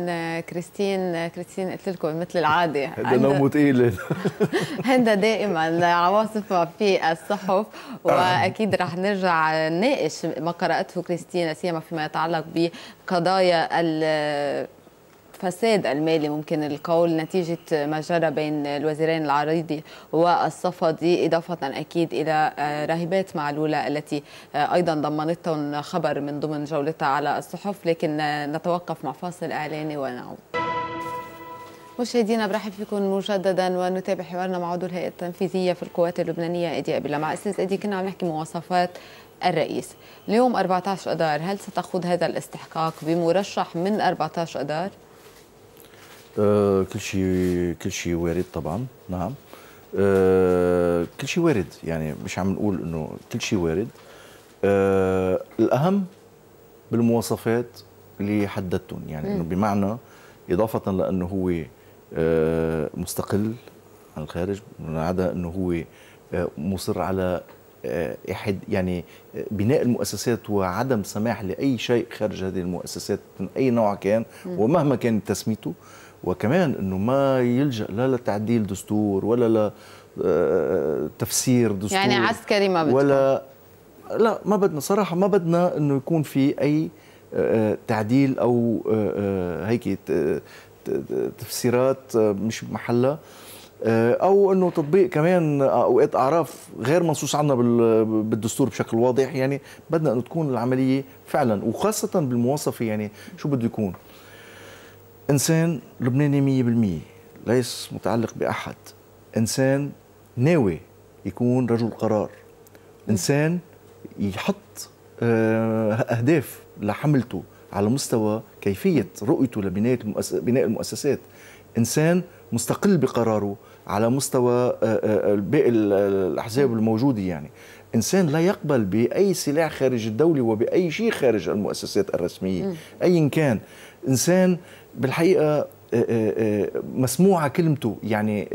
كريستين كريستين قلت لكم مثل العاده هذا نوم ثقيل هندا دائما عواصف في الصحف آه. واكيد رح نرجع نناقش ما قراته كريستين سيما فيما يتعلق بقضايا الفساد المالي ممكن القول نتيجة ما جرى بين الوزيرين العريضي والصفدي إضافة أكيد إلى آه، راهبات معلولة التي آه، أيضا ضمنتهم خبر من ضمن جولتها على الصحف لكن آه، نتوقف مع فاصل إعلاني ونعود مشاهدينا برحب فيكم مجددا ونتابع حوارنا مع عضو الهيئه التنفيذيه في القوات اللبنانيه ادي ابيلا مع استاذ ادي كنا عم نحكي مواصفات الرئيس اليوم 14 اذار هل ستخوض هذا الاستحقاق بمرشح من 14 اذار؟ آه، كل شيء كل شيء وارد طبعا نعم آه كل شيء وارد يعني مش عم نقول انه كل شيء وارد آه الاهم بالمواصفات اللي حددتهم يعني انه بمعنى اضافه لانه هو آه مستقل عن الخارج من عدا انه هو آه مصر على آه، احد يعني آه، بناء المؤسسات وعدم سماح لاي شيء خارج هذه المؤسسات من اي نوع كان ومهما كانت تسميته وكمان انه ما يلجا لا لتعديل دستور ولا لتفسير آه، دستور يعني عسكري ما بدنا ولا لا ما بدنا صراحه ما بدنا انه يكون في اي آه، تعديل او آه، هيك تفسيرات مش بمحلها او انه تطبيق كمان اوقات اعراف غير منصوص عنا بالدستور بشكل واضح يعني بدنا انه تكون العمليه فعلا وخاصه بالمواصفه يعني شو بده يكون انسان لبناني 100% ليس متعلق باحد انسان ناوي يكون رجل قرار انسان يحط آه، اهداف لحملته على مستوى كيفيه رؤيته لبناء بناء المؤسسات انسان مستقل بقراره على مستوى آه، آه، باقي الاحزاب الموجوده يعني انسان لا يقبل باي سلاح خارج الدوله وباي شيء خارج المؤسسات الرسميه ايا إن كان انسان بالحقيقه آه، آه، آه، مسموعه كلمته يعني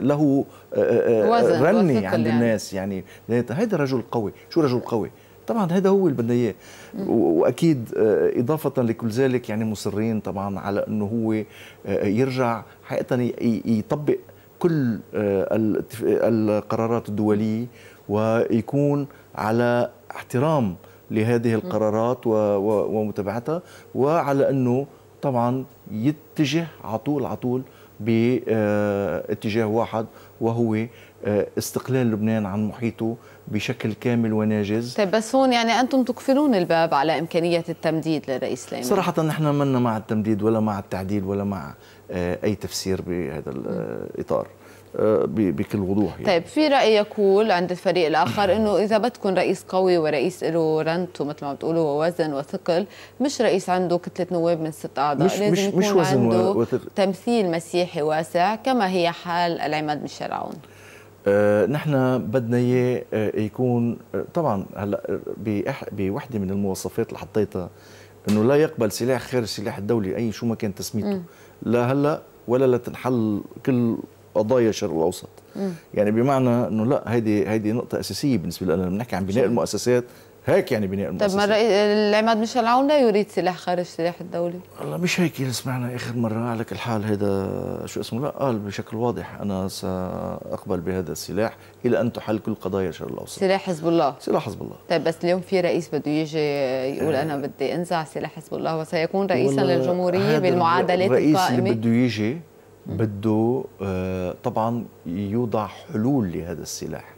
له رني عند يعني. الناس يعني هيدا رجل قوي شو رجل قوي طبعا هذا هو اللي بدنا اياه واكيد اضافه لكل ذلك يعني مصرين طبعا على انه هو يرجع حقيقه يطبق كل القرارات الدوليه ويكون على احترام لهذه القرارات ومتابعتها وعلى انه طبعا يتجه على طول على طول باتجاه آه، واحد وهو آه، استقلال لبنان عن محيطه بشكل كامل وناجز طيب بس هون يعني انتم تقفلون الباب على امكانيه التمديد للرئيس الايمن صراحه نحن منا مع التمديد ولا مع التعديل ولا مع آه، اي تفسير بهذا الاطار آه، بكل وضوح يعني. طيب في راي يقول عند الفريق الاخر انه اذا بدكم رئيس قوي ورئيس له رنت ومثل ما بتقولوا ووزن وثقل مش رئيس عنده كتله نواب من ست اعضاء مش لازم مش يكون مش وزن عنده وثقل. تمثيل مسيحي واسع كما هي حال العماد ميشيل عون آه نحن بدنا اياه آه، يكون آه، طبعا هلا بوحده من المواصفات اللي حطيتها انه لا يقبل سلاح خارج سلاح الدولي اي شو ما كان تسميته لا هلا ولا لتنحل كل قضايا الشرق الاوسط يعني بمعنى انه لا هذه هذه نقطه اساسيه بالنسبه لنا بنحكي عن بناء المؤسسات هيك يعني بناء طيب، المؤسسات طيب العماد مش عون لا يريد سلاح خارج سلاح الدولة والله مش هيك اللي سمعنا آخر مرة على كل حال هذا شو اسمه لا قال بشكل واضح أنا سأقبل بهذا السلاح إلى أن تحل كل قضايا الشرق الأوسط سلاح حزب الله سلاح حزب الله طيب بس اليوم في رئيس بده يجي يقول آه. أنا بدي أنزع سلاح حزب الله وسيكون رئيسا للجمهورية بالمعادلات القائمة الرئيس اللي بده يجي بده آه، طبعا يوضع حلول لهذا السلاح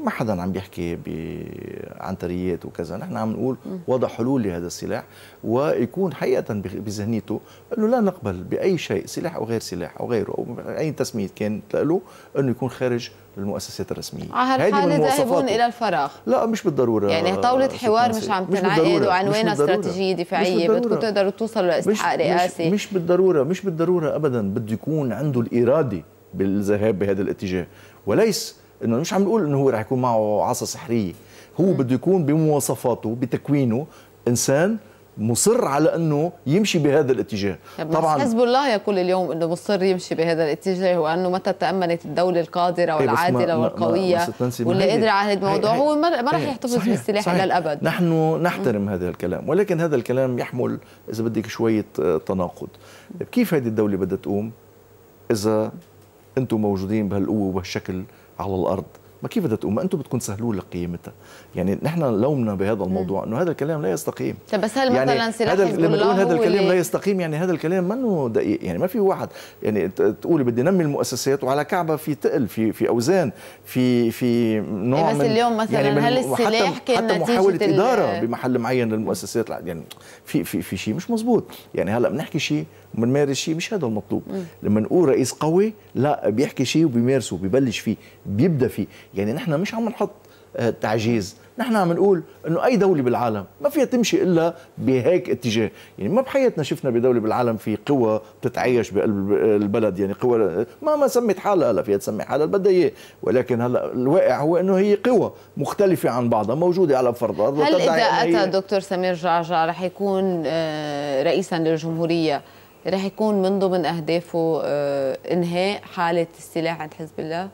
ما حدا عم بيحكي بعنتريات وكذا نحن عم نقول وضع حلول لهذا السلاح ويكون حقيقه بذهنيته انه لا نقبل باي شيء سلاح او غير سلاح او غيره او اي تسميه كانت له انه يكون خارج المؤسسات الرسميه هذه ذاهبون الى الفراغ لا مش بالضروره يعني طاوله حوار مش عم تنعقد وعنوانها استراتيجيه دفاعيه بدكم تقدروا توصلوا لاستحقاق رئاسي مش بالضروره مش بالضروره ابدا بده يكون عنده الاراده بالذهاب بهذا الاتجاه وليس انه مش عم نقول انه هو رح يكون معه عصا سحريه هو بده يكون بمواصفاته بتكوينه انسان مصر على انه يمشي بهذا الاتجاه طبعا حزب الله يقول اليوم انه مصر يمشي بهذا الاتجاه وانه متى تامنت الدوله القادره إيه، والعادله والقويه واللي قدر على هذا الموضوع هو ما راح يحتفظ بالسلاح الى الابد نحن نحترم هذا الكلام ولكن هذا الكلام يحمل اذا بدك شويه آه، تناقض كيف هذه الدوله بدها تقوم اذا انتم موجودين بهالقوه وبهالشكل على الارض ما كيف بدها تقوم ما انتم بدكم تسهلوا لها قيمتها يعني نحن لومنا بهذا الموضوع انه هذا الكلام لا يستقيم طيب بس هل يعني مثلا سلاح هذا نقول هذا الكلام لا يستقيم يعني هذا الكلام منه دقيق يعني ما في واحد يعني تقولي بدي نمي المؤسسات وعلى كعبه في تقل في في اوزان في في نوع بس من اليوم مثلا يعني من هل السلاح كان حتى محاوله اداره بمحل معين للمؤسسات يعني في في في شيء مش مزبوط يعني هلا بنحكي شيء وبنمارس شيء مش هذا المطلوب م. لما نقول رئيس قوي لا بيحكي شيء وبيمارسه وبيبلش فيه بيبدا فيه يعني نحن مش عم نحط آه، تعجيز نحن عم نقول انه اي دوله بالعالم ما فيها تمشي الا بهيك اتجاه يعني ما بحياتنا شفنا بدوله بالعالم في قوى بتتعايش بقلب البلد يعني قوى ما ما سميت حالها هلا فيها تسمي حالها اللي بدها اياه ولكن هلا الواقع هو انه هي قوى مختلفه عن بعضها موجوده على فرض الارض هل اذا اتى دكتور سمير جعجع رح يكون آه، رئيسا للجمهوريه رح يكون من ضمن اهدافه آه، انهاء حاله السلاح عند حزب الله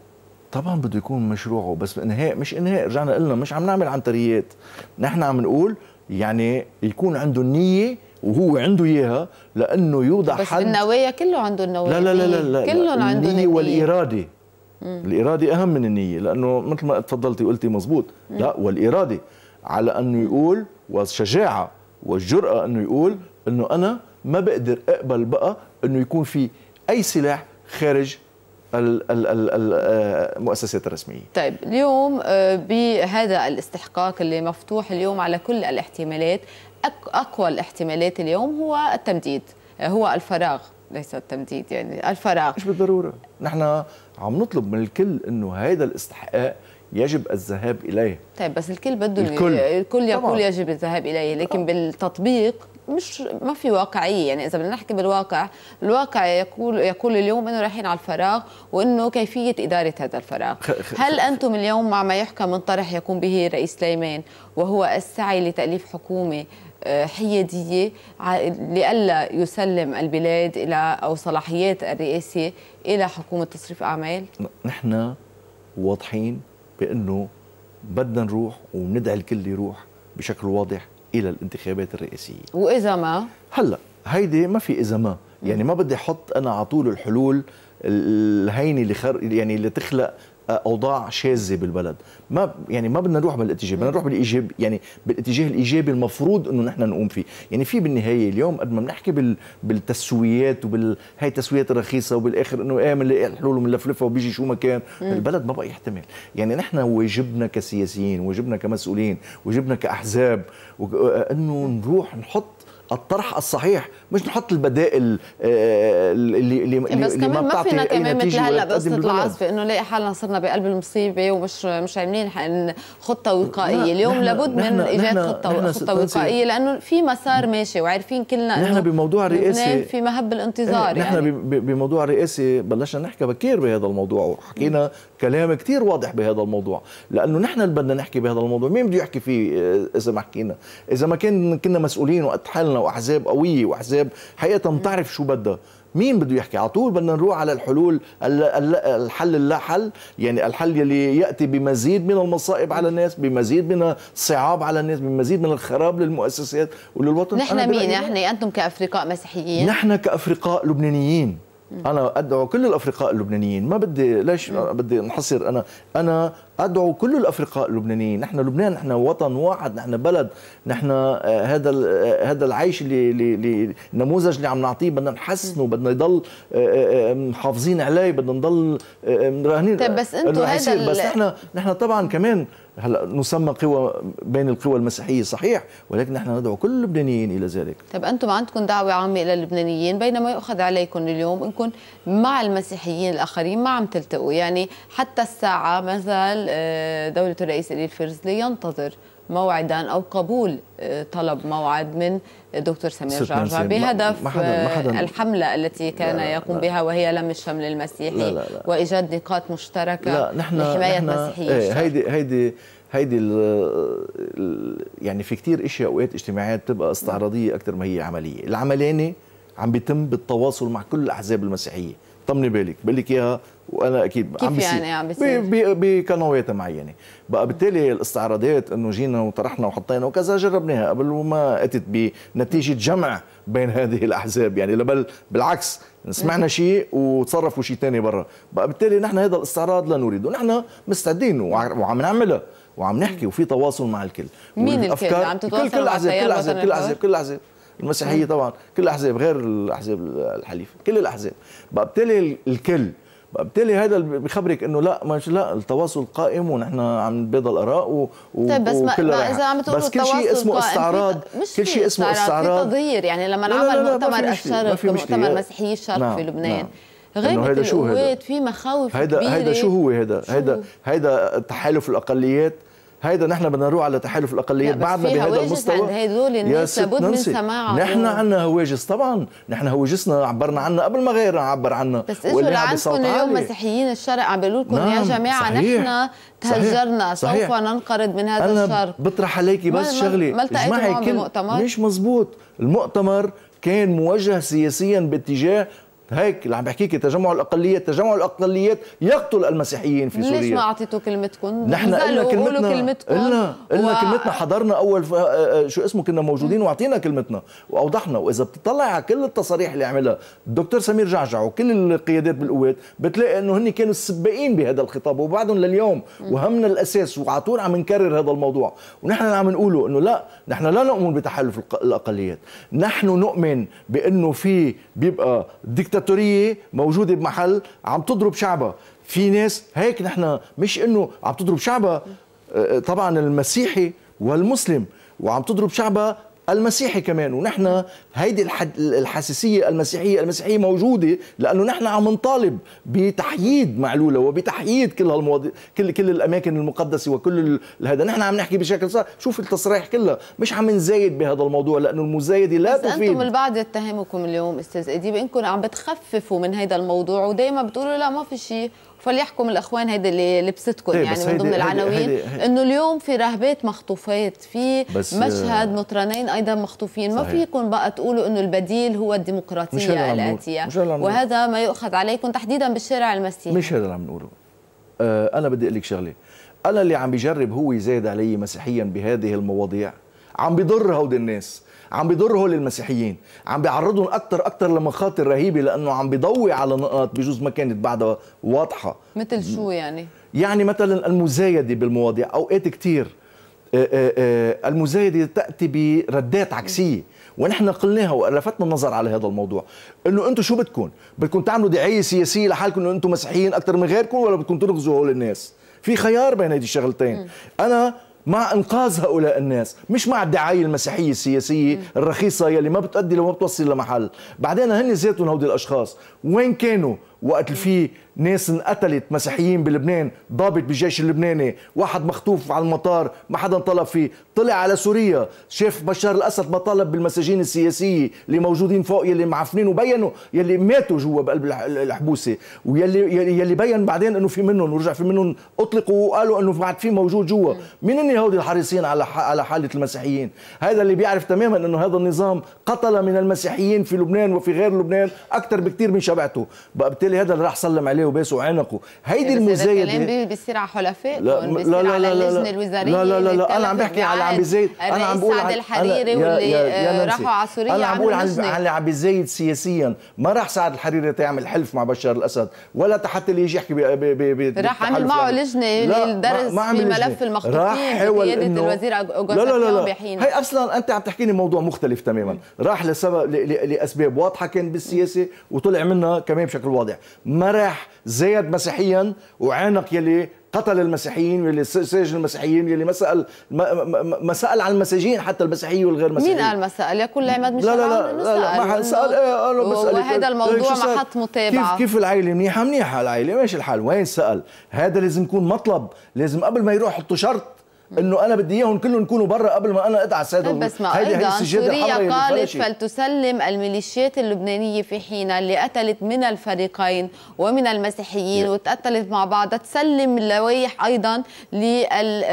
طبعا بده يكون مشروعه بس انهاء مش انهاء رجعنا قلنا مش عم نعمل عنتريات نحن عم نقول يعني يكون عنده النيه وهو عنده اياها لانه يوضع بس حد بس النوايا كله عنده النوايا لا لا لا لا, لا لا عنده النيه والاراده مم. الاراده اهم من النيه لانه مثل ما تفضلتي وقلتي مزبوط مم. لا والاراده على انه يقول والشجاعه والجراه انه يقول انه انا ما بقدر اقبل بقى انه يكون في اي سلاح خارج المؤسسات آه، الرسمية طيب اليوم آه، بهذا الاستحقاق اللي مفتوح اليوم على كل الاحتمالات أقوى الاحتمالات اليوم هو التمديد آه، هو الفراغ ليس التمديد يعني الفراغ مش بالضرورة نحن عم نطلب من الكل أنه هذا الاستحقاق يجب الذهاب إليه طيب بس الكل بده الكل, الكل يقول طبعا. يجب الذهاب إليه لكن بالتطبيق مش ما في واقعيه يعني اذا بدنا نحكي بالواقع الواقع يقول يقول اليوم انه رايحين على الفراغ وانه كيفيه اداره هذا الفراغ هل انتم اليوم مع ما يحكى من طرح يقوم به رئيس سليمان وهو السعي لتاليف حكومه آه، حياديه لئلا يسلم البلاد الى او صلاحيات الرئاسه الى حكومه تصريف اعمال نحن واضحين بانه بدنا نروح وندعي الكل يروح بشكل واضح الى الانتخابات الرئاسيه واذا ما هلا هيدي ما في اذا ما يعني ما بدي احط انا على طول الحلول الهينه اللي خر... يعني اللي تخلق اوضاع شاذه بالبلد ما يعني ما بدنا نروح بالاتجاه بدنا نروح بالايجاب يعني بالاتجاه الايجابي المفروض انه نحن نقوم فيه يعني في بالنهايه اليوم قد ما بنحكي بال بالتسويات وبال هي التسويات الرخيصه وبالاخر انه ايه بنلاقي الحلول وبنلفلفها وبيجي شو ما كان البلد ما بقى يحتمل يعني نحن واجبنا كسياسيين واجبنا كمسؤولين واجبنا كاحزاب آه، انه نروح نحط الطرح الصحيح مش نحط البدائل آه، آه، اللي اللي بس اللي كمان ما فينا كمان مثل هلا بقصه العاصفه انه نلاقي حالنا صرنا بقلب المصيبه ومش مش عاملين خطه وقائيه اليوم نحن لابد من ايجاد خطه خطه وقائيه لانه في مسار ماشي وعارفين كلنا انه نحن بموضوع الرئاسي في مهب الانتظار إيه، نحن يعني. بموضوع رئاسي بلشنا نحكي بكير بهذا الموضوع وحكينا كلام كثير واضح بهذا الموضوع لانه نحن اللي بدنا نحكي بهذا الموضوع مين بده يحكي فيه آه، اذا ما حكينا اذا ما كان كنا مسؤولين وقت حالنا واحزاب قويه واحزاب طيب حقيقه بتعرف شو بدها مين بده يحكي على طول بدنا نروح على الحلول الحل اللا حل يعني الحل يلي ياتي بمزيد من المصائب على الناس بمزيد من الصعاب على الناس بمزيد من الخراب للمؤسسات وللوطن نحن مين نحن انتم كافرقاء مسيحيين نحن كافرقاء لبنانيين انا ادعو كل الافرقاء اللبنانيين ما بدي ليش بدي انحصر انا انا ادعو كل الافرقاء اللبنانيين نحن لبنان نحن وطن واحد نحن بلد نحن آه، هذا آه، هذا العيش اللي, اللي النموذج اللي عم نعطيه بدنا نحسنه بدنا يضل آه، محافظين عليه بدنا نضل مراهنين طيب بس انتم هذا بس نحن نحن طبعا كمان هلا نسمى قوى بين القوى المسيحيه صحيح ولكن نحن ندعو كل اللبنانيين الى ذلك طيب انتم عندكم دعوه عامه الى اللبنانيين بينما يؤخذ عليكم اليوم انكم مع المسيحيين الاخرين ما عم تلتقوا يعني حتى الساعه ما زال آه، دوله الرئيس الفرزلي ينتظر موعدا أو قبول آه، طلب موعد من دكتور سمير جعجع بهدف ما حدا ما حدا آه، الحملة التي كان لا يقوم لا بها وهي لم الشمل المسيحي لا لا لا وإيجاد نقاط مشتركة لا نحن لحماية نحن المسيحية ايه هيدي هيدي هيدي يعني في كثير اشياء اوقات اجتماعات بتبقى استعراضيه اكثر ما هي عمليه، العملانه عم بيتم بالتواصل مع كل الاحزاب المسيحيه، طمني بالك، بقول لك اياها وانا اكيد كيف عم يعني عم بيصير بقنوات معينه بقى بالتالي الاستعراضات انه جينا وطرحنا وحطينا وكذا جربناها قبل وما اتت بنتيجه جمع بين هذه الاحزاب يعني بل بالعكس سمعنا شيء وتصرفوا شيء ثاني برا بقى بالتالي نحن هذا الاستعراض لا نريده نحن مستعدين وعم نعملها وعم نحكي وفي تواصل مع الكل مين الكل عم تتواصل كل الاحزاب كل الاحزاب كل الاحزاب كل الاحزاب المسيحيه طبعا كل الاحزاب غير الاحزاب الحليفه كل الاحزاب بقى بالتالي الكل بالتالي هذا بخبرك انه لا مش لا التواصل قائم ونحن عم نبيض الاراء و... و... طيب بس ما... ما اذا عم بس كل شيء اسمه استعراض مش كل شيء اسمه استعراض في تغيير يعني لما انعمل مؤتمر الشرق مؤتمر مسيحي الشرق نعم. في لبنان نعم. غير هيدا شو هيدا في مخاوف هيدا هيدا شو هو هيدا هيدا هيدا تحالف الاقليات هيدا نحن بدنا نروح على تحالف الاقليات بعدنا بهذا المستوى عند هدول الناس لابد من سماعهم نحن عندنا هواجس طبعا نحن هواجسنا عبرنا عنها قبل ما غيرنا عبر عنها بس اجوا لعندكم اليوم مسيحيين الشرق عم بيقولوا لكم نعم. يا جماعه صحيح. نحن تهجرنا صحيح. سوف ننقرض من هذا أنا الشر بطرح عليكي بس شغله ما التقيتوا معهم بمؤتمر مش مزبوط المؤتمر كان موجه سياسيا باتجاه هيك اللي عم بحكيك تجمع الاقليات تجمع الاقليات يقتل المسيحيين في سوريا ليش ما اعطيتوا كلمتكم نحن قلنا كلمتنا قلنا قلنا و... كلمتنا حضرنا اول ف... آه، آه، شو اسمه كنا موجودين واعطينا كلمتنا واوضحنا واذا بتطلع على كل التصاريح اللي عملها الدكتور سمير جعجع وكل القيادات بالقوات بتلاقي انه هن كانوا السباقين بهذا الخطاب وبعدهم لليوم وهمنا الاساس وعلى طول عم نكرر هذا الموضوع ونحن عم نقوله انه لا نحن لا نؤمن بتحالف الاقليات نحن نؤمن بانه في بيبقى ديكتاتور ديكتاتوريه موجوده بمحل عم تضرب شعبها في ناس هيك نحن مش انه عم تضرب شعبها آه، آه، طبعا المسيحي والمسلم وعم تضرب شعبها المسيحي كمان ونحن هيدي الحساسيه المسيحيه المسيحيه موجوده لانه نحن عم نطالب بتحييد معلوله وبتحييد كل هالمواضيع كل كل الاماكن المقدسه وكل هذا نحن عم نحكي بشكل صح شوف التصريح كلها مش عم نزايد بهذا الموضوع لانه المزايده لا بس تفيد انتم البعض يتهمكم اليوم استاذ اديب انكم عم بتخففوا من هذا الموضوع ودائما بتقولوا لا ما في شيء فليحكم الاخوان هيدي اللي لبستكم إيه، يعني من ضمن العناوين انه اليوم في رهبات مخطوفات في بس مشهد آه، مطرانين ايضا مخطوفين صحيح. ما فيكم بقى تقولوا انه البديل هو الديمقراطيه الاتيه وهذا ما يؤخذ عليكم تحديدا بالشارع المسيحي مش هذا اللي عم نقوله أه انا بدي اقول لك شغله انا اللي عم بجرب هو يزايد علي مسيحيا بهذه المواضيع عم بضر هودي الناس عم بيضر هول المسيحيين عم بيعرضهم اكثر اكثر لمخاطر رهيبه لانه عم بيضوي على نقاط بجوز ما كانت بعدها واضحه مثل شو يعني يعني مثلا المزايده بالمواضيع اوقات كثير آه، آه، آه، المزايده تاتي بردات عكسيه ونحن قلناها ولفتنا النظر على هذا الموضوع انه انتم شو بدكم بدكم تعملوا دعايه سياسيه لحالكم انه انتم مسيحيين اكثر من غيركم ولا بدكم تنغزوا هول الناس في خيار بين هيدي الشغلتين انا مع انقاذ هؤلاء الناس مش مع الدعايه المسيحيه السياسيه الرخيصه يلي ما بتؤدي لما بتوصل لمحل بعدين هن زيتون هودي الاشخاص وين كانوا وقت في ناس انقتلت مسيحيين بلبنان ضابط بالجيش اللبناني واحد مخطوف على المطار ما حدا طلب فيه طلع على سوريا شاف بشار الاسد ما طالب بالمساجين السياسيه اللي موجودين فوق يلي معفنين وبينوا يلي ماتوا جوا بقلب الحبوسه ويلي يلي بين بعدين انه في منهم ورجع في منهم اطلقوا وقالوا انه بعد في موجود جوا مين هن هودي الحريصين على على حاله المسيحيين هذا اللي بيعرف تماما انه هذا النظام قتل من المسيحيين في لبنان وفي غير لبنان اكثر بكثير من شبعته بالتالي هذا اللي راح سلم عليه الجاهليه وباس وعنقوا هيدي يعني المزايد الكلام بيصير على حلفاء لا لا لا لا لا الوزاريه لا لا لا, لا انا عم بحكي على اللي عم بيزايد انا عم بقول سعد الحريري واللي راحوا على سوريا انا عم بقول عن اللي عم بيزايد سياسيا ما راح سعد الحريري تعمل حلف مع بشار الاسد ولا حتى اللي يجي يحكي يعني. راح عمل معه لجنه للدرس في ملف المخطوفين بقياده الوزير اوغوستا لا لا لا هي اصلا انت عم تحكيني موضوع مختلف تماما راح لسبب لاسباب واضحه كان بالسياسه وطلع منها كمان بشكل واضح ما راح زاد مسيحيا وعانق يلي قتل المسيحيين يلي سجن المسيحيين يلي ما سال ما سال عن المسيحيين حتى المسيحيين والغير مسيحيين مين قال ما سال؟ كل عماد مش لا لا لا, لا, لا ما حد سال ايه قال له بسأل وهذا إيه، الموضوع إيه، محط متابعه كيف كيف العائله منيحه منيحه العائله ماشي الحال وين سال؟ هذا لازم يكون مطلب لازم قبل ما يروح يحطوا شرط انه انا بدي اياهم كلهم يكونوا برا قبل ما انا ادعس هذا طيب، بس ما ايضا سوريا يعني قالت فلتسلم الميليشيات اللبنانيه في حين اللي قتلت من الفريقين ومن المسيحيين وتقتلت مع بعضها تسلم اللوايح ايضا للمجازر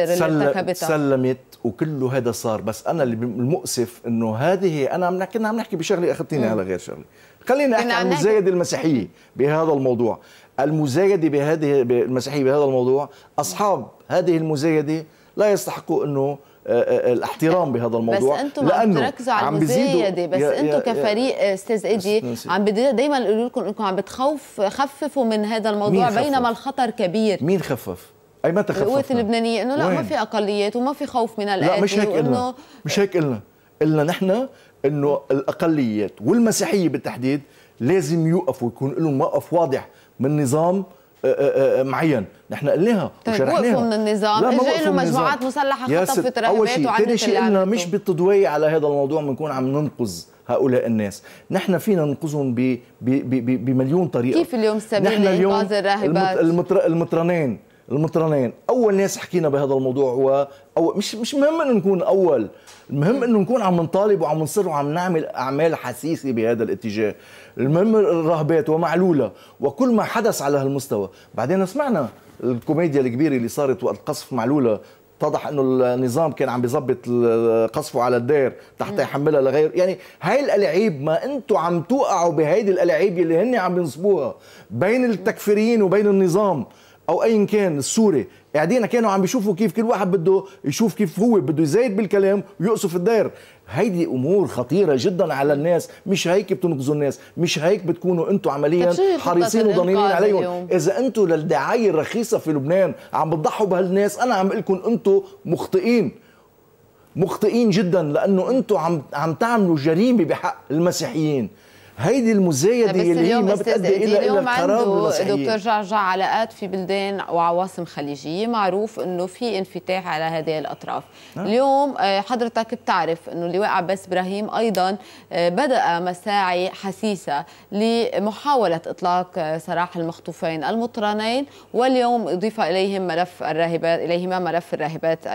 آه، اللي سل... ارتكبتها سلمت وكله هذا صار بس انا اللي المؤسف انه هذه انا عم كنا عم نحكي بشغله اخذتيني على غير شغله خليني احكي عن المزايده المسيحيه بهذا الموضوع المزايدة بهذه المسيحية بهذا الموضوع أصحاب هذه المزايدة لا يستحقوا أنه آه، آه، آه، الاحترام بهذا الموضوع بس انتم عم تركزوا على المزايده بس انتم كفريق استاذ ايدي عم دايما يقولوا لكم انكم عم بتخوف خففوا من هذا الموضوع بينما الخطر كبير مين خفف؟ اي متى خففنا؟ القوات اللبنانيه انه لا ما في اقليات وما في خوف من الاقليات لا مش هيك قلنا مش هيك قلنا قلنا نحن انه الاقليات والمسيحيه بالتحديد لازم يوقفوا يكون لهم موقف واضح من نظام آه، آه، آه، معين نحن قلناها طيب وشرحناها وقفوا من النظام اجى له مجموعات مسلحه خطفت رهبات وعملت ثاني شيء قلنا مش بالتضوية على هذا الموضوع بنكون عم ننقذ هؤلاء الناس نحن فينا ننقذهم بمليون طريقه كيف اليوم السبيل انقاذ الراهبات المطرانين المطرانين اول ناس حكينا بهذا الموضوع هو او مش مش مهم انه نكون اول المهم انه نكون عم نطالب وعم نصر وعم نعمل اعمال حسيسه بهذا الاتجاه المهم الرهبات ومعلوله وكل ما حدث على هالمستوى بعدين سمعنا الكوميديا الكبيره اللي صارت وقت قصف معلوله اتضح انه النظام كان عم بيظبط قصفه على الدير تحت يحملها لغير يعني هاي الالعاب ما انتم عم توقعوا بهيدي الالعاب اللي هن عم ينصبوها بين التكفيريين وبين النظام او ايا كان السوري قاعدين كانوا عم بيشوفوا كيف كل واحد بده يشوف كيف هو بده يزايد بالكلام ويقصف الدير هيدي امور خطيره جدا على الناس مش هيك بتنقذوا الناس مش هيك بتكونوا انتم عمليا حريصين وضنينين عليهم اذا انتم للدعايه الرخيصه في لبنان عم بتضحوا بهالناس انا عم لكم انتم مخطئين مخطئين جدا لانه انتم عم عم تعملوا جريمه بحق المسيحيين هيدي المزايده اللي هي ما بتؤدي الى اليوم عنده دكتور جعجع علاقات في بلدان وعواصم خليجيه معروف انه في انفتاح على هذه الاطراف نعم. اليوم آه، حضرتك بتعرف انه اللواء عباس ابراهيم ايضا آه، بدا مساعي حسيسه لمحاوله اطلاق آه، سراح المخطوفين المطرنين واليوم اضيف اليهم ملف الراهبات اليهما ملف الراهبات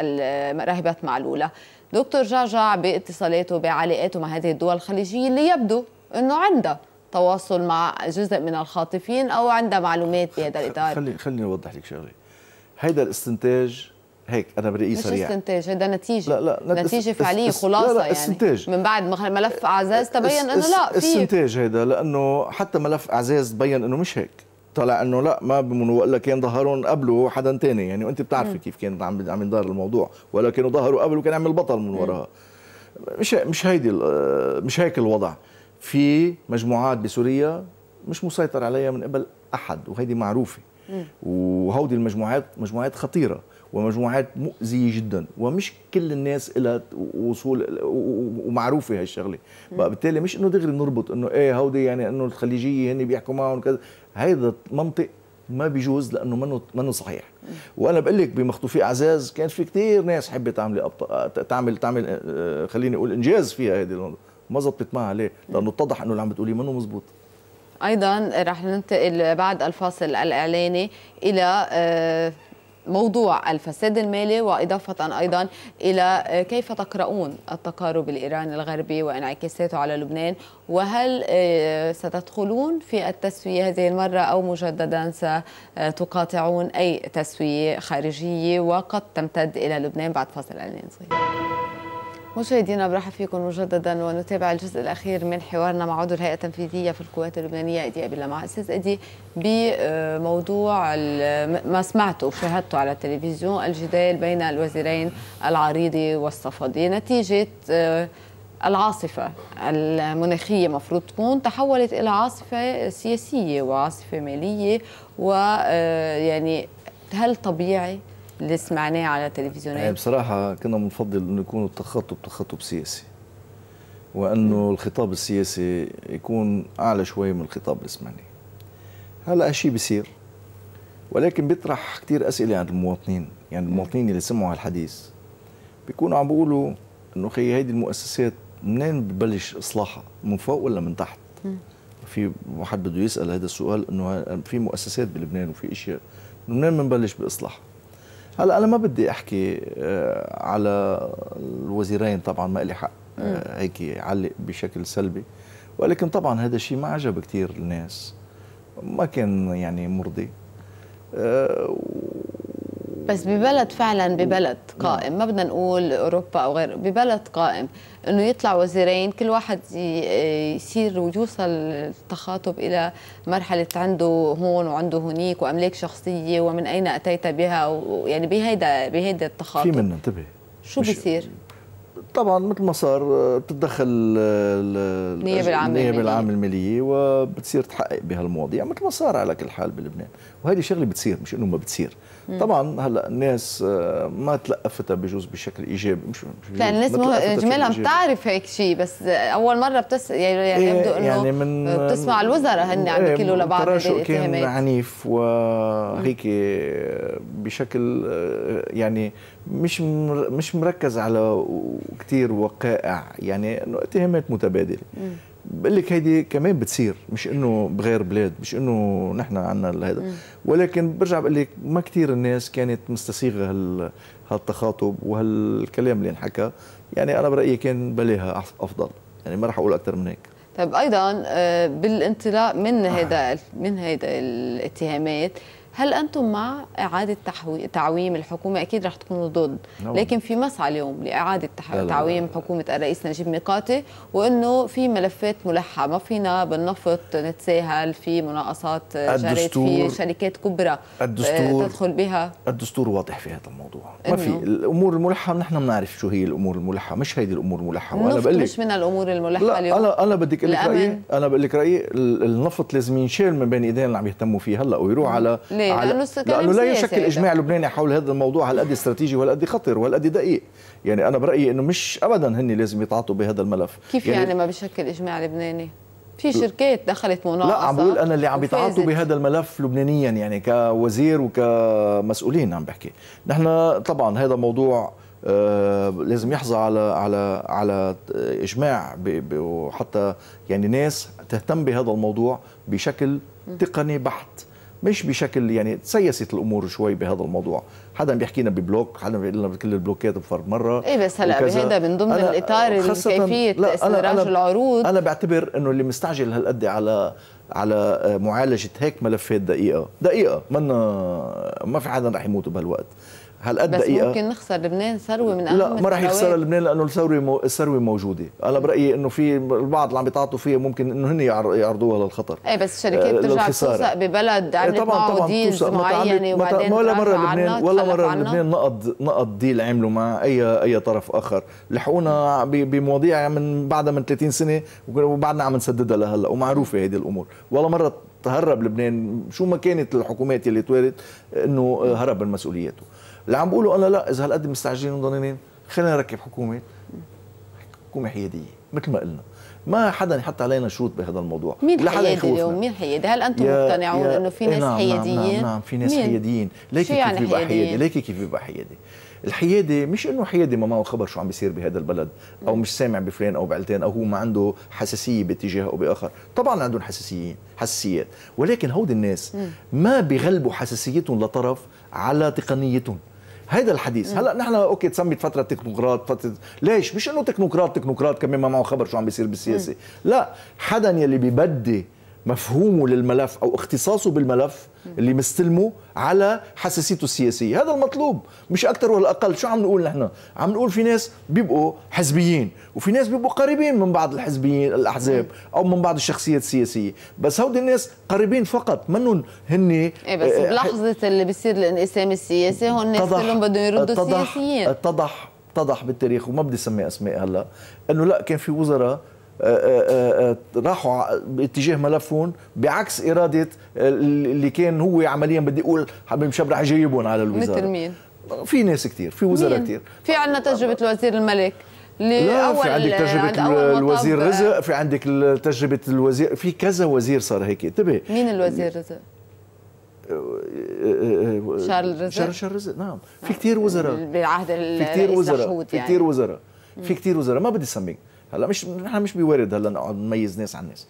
راهبات معلوله دكتور جعجع باتصالاته بعلاقاته مع هذه الدول الخليجيه اللي يبدو انه عنده تواصل مع جزء من الخاطفين او عنده معلومات بهذا الاطار خليني خليني اوضح لك شغله هيدا الاستنتاج هيك انا برأيي سريع مش استنتاج هذا نتيجه لا لا, لا نتيجه اس فعليه اس خلاصه لا لا يعني استنتاج من بعد ملف اعزاز تبين انه لا في استنتاج هيدا لانه حتى ملف اعزاز تبين انه مش هيك طلع انه لا ما بمنو ولا كان ظهرهم قبله حدا تاني يعني وانت بتعرفي كيف كان عم عم يندار الموضوع ولا كانوا ظهروا قبله وكان عم البطل من وراها مش مش هيدي مش هيك الوضع في مجموعات بسوريا مش مسيطر عليها من قبل احد وهيدي معروفه وهودي المجموعات مجموعات خطيره ومجموعات مؤذيه جدا ومش كل الناس لها وصول ومعروفه هالشغله بقى بالتالي مش انه دغري نربط انه ايه هودي يعني انه الخليجيه هن بيحكوا معهم كذا هيدا منطق ما بيجوز لانه منه منه صحيح وانا بقول لك بمخطوفي اعزاز كان في كثير ناس حبت تعمل تعمل تعمل آه، خليني اقول انجاز فيها هذه ما زبطت معها ليه؟ لانه اتضح انه اللي عم بتقوليه منه مزبوط ايضا رح ننتقل بعد الفاصل الاعلاني الى آه، موضوع الفساد المالي وإضافة أيضا إلى آه، كيف تقرؤون التقارب الإيراني الغربي وانعكاساته على لبنان وهل آه، ستدخلون في التسوية هذه المرة أو مجددا ستقاطعون أي تسوية خارجية وقد تمتد إلى لبنان بعد فاصل أعلان صغير مشاهدينا برحب فيكم مجددا ونتابع الجزء الاخير من حوارنا مع عضو الهيئه التنفيذيه في القوات اللبنانيه ادي ابي مع استاذ ادي بموضوع ما سمعته وشاهدته على التلفزيون الجدال بين الوزيرين العريضي والصفدي نتيجه آه، العاصفة المناخية مفروض تكون تحولت إلى عاصفة سياسية وعاصفة مالية ويعني آه، هل طبيعي اللي سمعناه على التلفزيونات يعني إيه، بصراحه كنا بنفضل انه يكون التخاطب تخاطب سياسي وانه الخطاب السياسي يكون اعلى شوي من الخطاب الاسماني هلا هالشيء بيصير ولكن بيطرح كثير اسئله عند المواطنين يعني المواطنين اللي سمعوا هالحديث بيكونوا عم بيقولوا انه خي هيدي المؤسسات منين ببلش اصلاحها من فوق ولا من تحت في واحد بده يسال هذا السؤال انه في مؤسسات بلبنان وفي اشياء منين بنبلش باصلاحها هلا انا ما بدي احكي آه، على الوزيرين طبعا ما لي حق آه، هيك يعلق بشكل سلبي ولكن طبعا هذا الشيء ما عجب كثير الناس ما كان يعني مرضي آه، بس ببلد فعلا ببلد قائم ما بدنا نقول اوروبا او غير ببلد قائم انه يطلع وزيرين كل واحد يصير ويوصل التخاطب الى مرحله عنده هون وعنده هنيك واملاك شخصيه ومن اين اتيت بها ويعني بهيدا بهيدا التخاطب في منه انتبه شو بيصير؟ طبعا مثل ما صار بتتدخل النيابه العامه النيابه العامه الماليه وبتصير تحقق بهالمواضيع مثل ما صار على كل حال بلبنان وهيدي شغله بتصير مش انه ما بتصير طبعا هلا الناس آه، ما تلقفتها بجوز بشكل ايجابي مش, مش لا الناس اجمالها بتعرف هيك شيء بس اول مره بتس يعني يبدو إيه، يعني انه يعني من بتسمع الوزراء هن إيه، عم بيحكلوا لبعض الاتهامات كان عنيف وهيك بشكل آه، يعني مش مش مركز على كثير وقائع يعني انه اتهامات متبادله بقول لك هيدي كمان بتصير مش انه بغير بلاد مش انه نحن عندنا هذا ولكن برجع بقول لك ما كثير الناس كانت مستسيغه هال هالتخاطب وهالكلام اللي انحكى يعني انا برايي كان بلاها افضل يعني ما راح اقول اكثر من هيك طيب ايضا آه، بالانطلاق من هذا من هذا الاتهامات هل انتم مع اعاده تعويم الحكومه اكيد رح تكونوا ضد نعم. لكن في مسعى اليوم لاعاده تعويم حكومه الرئيس نجيب ميقاتي وانه في ملفات ملحه ما فينا بالنفط نتساهل في مناقصات جرت في شركات كبرى الدستور آه، تدخل بها الدستور واضح في هذا الموضوع ما في الامور الملحه نحن بنعرف شو هي الامور الملحه مش هيدي الامور الملحه وانا بقول لك مش من الامور الملحه لا اليوم انا انا بدك اقول لك رايي انا بقول لك رايي النفط لازم ينشال من بين ايدين اللي عم يهتموا فيه هلا ويروح على لبنان على لأنه, لأنه لا يشكل إجماع لبناني حول هذا الموضوع هالقد استراتيجي وهالقد خطر وهالقد دقيق يعني أنا برأيي أنه مش أبدا هن لازم يتعاطوا بهذا الملف كيف يعني, يعني ما بشكل إجماع لبناني؟ في شركات دخلت مناقصه لا عم بقول انا اللي عم بيتعاطوا بهذا الملف لبنانيا يعني كوزير وكمسؤولين عم بحكي نحن طبعا هذا موضوع آه، لازم يحظى على على على اجماع وحتى يعني ناس تهتم بهذا الموضوع بشكل تقني بحت مش بشكل يعني تسيست الامور شوي بهذا الموضوع حدا بيحكي لنا ببلوك حدا بيقول لنا كل البلوكات بفر مره ايه بس هلا هذا من ضمن الاطار كيفيه استدراج العروض انا بعتبر انه اللي مستعجل هالقد على على معالجه هيك ملفات دقيقه دقيقه منا ما في حدا رح يموت بهالوقت هالقد دقيقه بس ممكن نخسر لبنان ثروه من اهم لا ما راح يخسر لبنان لانه الثروه الثروه موجوده انا برايي انه في البعض اللي عم بيتعاطوا فيها ممكن انه هن يعرضوها للخطر ايه بس الشركات بترجع آه، توثق ببلد عملت إيه طبعا معه ديلز معينه وبعدين ولا مره لبنان ولا مره لبنان نقض نقض ديل عملوا مع اي اي طرف اخر لحقونا بمواضيع من بعدها من 30 سنه وبعدنا عم نسددها لهلا ومعروفه هذه الامور ولا مره تهرب لبنان شو ما كانت الحكومات اللي توالت انه هرب من مسؤولياته اللي عم بقوله انا لا اذا هالقد مستعجلين ومضنينين خلينا نركب حكومه حكومه حياديه مثل ما قلنا ما حدا يحط علينا شروط بهذا الموضوع مين حيادي اليوم مين حيادي هل انتم مقتنعون انه في إيه، ناس نعم, نعم،, نعم، حياديين نعم, نعم, نعم في ناس مين؟ حياديين ليك كيف يعني يبقى حيادي ليك كيف يبقى حيادي الحيادي مش انه حيادي ما معه خبر شو عم بيصير بهذا البلد او مش سامع بفلان او بعلتين او هو ما عنده حساسيه باتجاه او باخر طبعا عندهم حساسيين حساسيات ولكن هودي الناس ما بيغلبوا حساسيتهم لطرف على تقنيتهم هذا الحديث هلا نحن اوكي تسميت فتره تكنوقراط فتره ليش مش انه تكنوقراط تكنوقراط كمان ما معه خبر شو عم بيصير بالسياسه لا حدا يلي ببدي مفهومه للملف او اختصاصه بالملف اللي مستلمه على حساسيته السياسيه، هذا المطلوب مش اكثر ولا اقل، شو عم نقول نحن؟ عم نقول في ناس بيبقوا حزبيين وفي ناس بيبقوا قريبين من بعض الحزبيين الاحزاب او من بعض الشخصيات السياسيه، بس هودي الناس قريبين فقط منهم هن ايه بس آه، بلحظه اللي بصير الانقسام السياسي هون الناس كلهم بدهم يردوا اتضح سياسيين اتضح اتضح بالتاريخ وما بدي اسمي اسماء هلا انه لا كان في وزراء آه، آه، آه، راحوا باتجاه ملفهم بعكس اراده اللي كان هو عمليا بدي اقول حبيب شب رح يجيبهم على الوزاره مثل مين؟ في ناس كثير في وزراء كثير في عندنا تجربه الوزير الملك لا في عندك تجربة عند الوزير رزق في عندك تجربة الوزير في كذا وزير صار هيك انتبه مين الوزير رزق؟ شارل رزق شارل شارل رزق نعم في كثير وزراء بالعهد في كثير وزراء في يعني. كثير وزراء في كثير وزراء ما بدي اسميك هلا مش نحن مش بوارد هلا نقعد نميز ناس عن ناس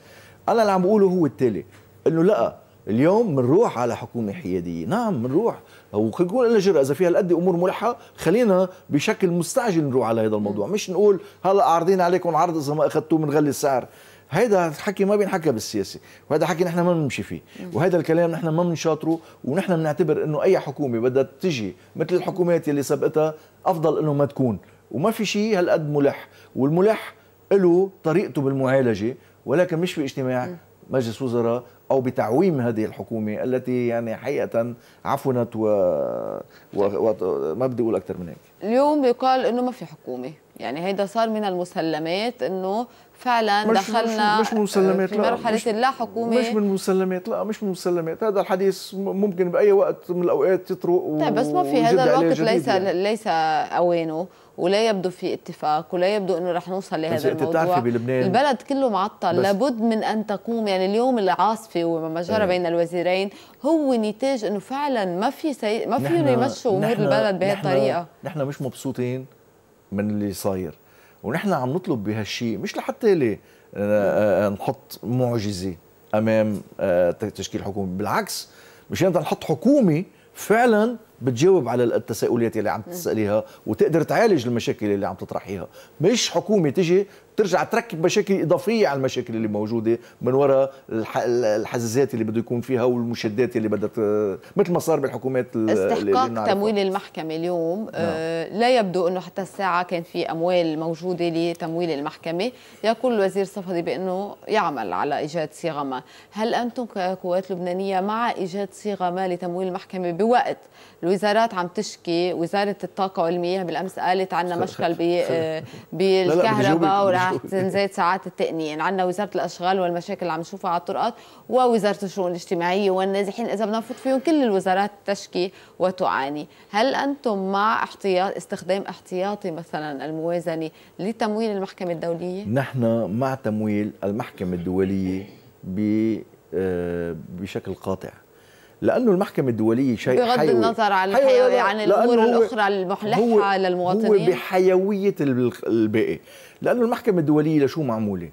انا اللي عم بقوله هو التالي انه لا اليوم بنروح على حكومه حياديه نعم بنروح ويكون الا جرأة إذا فيها هالقد أمور ملحة خلينا بشكل مستعجل نروح على هذا الموضوع مش نقول هلا عارضين عليكم عرض إذا ما أخذتوه بنغلي السعر هيدا حكي ما بينحكى بالسياسه وهذا حكي نحن ما بنمشي فيه وهذا الكلام نحن ما بنشاطره ونحن بنعتبر انه اي حكومه بدها تجي مثل الحكومات اللي سبقتها افضل انه ما تكون وما في شيء هالقد ملح والملح له طريقته بالمعالجه ولكن مش باجتماع مجلس وزراء او بتعويم هذه الحكومه التي يعني حقيقه عفنت و, و... و... ما بدي اقول اكثر من هيك اليوم يقال انه ما في حكومه يعني هيدا صار من المسلمات انه فعلا مش دخلنا مش, مش مسلمات في مرحله لا, حكومه مش من المسلمات لا مش من المسلمات هذا الحديث ممكن باي وقت من الاوقات يطرق طيب بس ما في هذا الوقت ليس يعني. ليس اوانه ولا يبدو في اتفاق ولا يبدو انه رح نوصل لهذا الموضوع بلبنان البلد كله معطل لابد من ان تقوم يعني اليوم العاصفه وما جرى إيه. بين الوزيرين هو نتاج انه فعلا ما في سي... ما فيهم يمشوا امور البلد بهي الطريقه نحن مش مبسوطين من اللي صاير ونحن عم نطلب بهالشيء مش لحتى لي آه، آه، نحط معجزه امام آه، تشكيل حكومه بالعكس مشان نحط حكومه فعلا بتجاوب على التساؤلات اللي عم تساليها وتقدر تعالج المشاكل اللي عم تطرحيها مش حكومه تجي بترجع تركب مشاكل اضافيه على المشاكل اللي موجوده من وراء الحزازات اللي بده يكون فيها والمشدات اللي بدها مثل ما صار بالحكومات استحقاق تمويل المحكمه اليوم آه نعم. لا يبدو انه حتى الساعه كان في اموال موجوده لتمويل المحكمه يقول الوزير صفدي بانه يعمل على ايجاد صيغه ما هل انتم كقوات لبنانيه مع ايجاد صيغه ما لتمويل المحكمه بوقت الوزارات عم تشكي وزاره الطاقه والمياه بالامس قالت عندنا مشكل بالكهرباء ساعات زيت ساعات التقنيه يعني عندنا وزارة الأشغال والمشاكل اللي عم نشوفها على الطرقات ووزارة الشؤون الاجتماعية والنازحين إذا بدنا نفوت فيهم كل الوزارات تشكي وتعاني هل أنتم مع احتياط استخدام احتياطي مثلا الموازنة لتمويل المحكمة الدولية؟ نحن مع تمويل المحكمة الدولية آه، بشكل قاطع لانه المحكمه الدوليه شيء بغض حيوي. النظر عن الحيوي عن الامور الاخرى المحلحه للمواطنين هو بحيويه الباقي لانه المحكمه الدوليه لشو معموله؟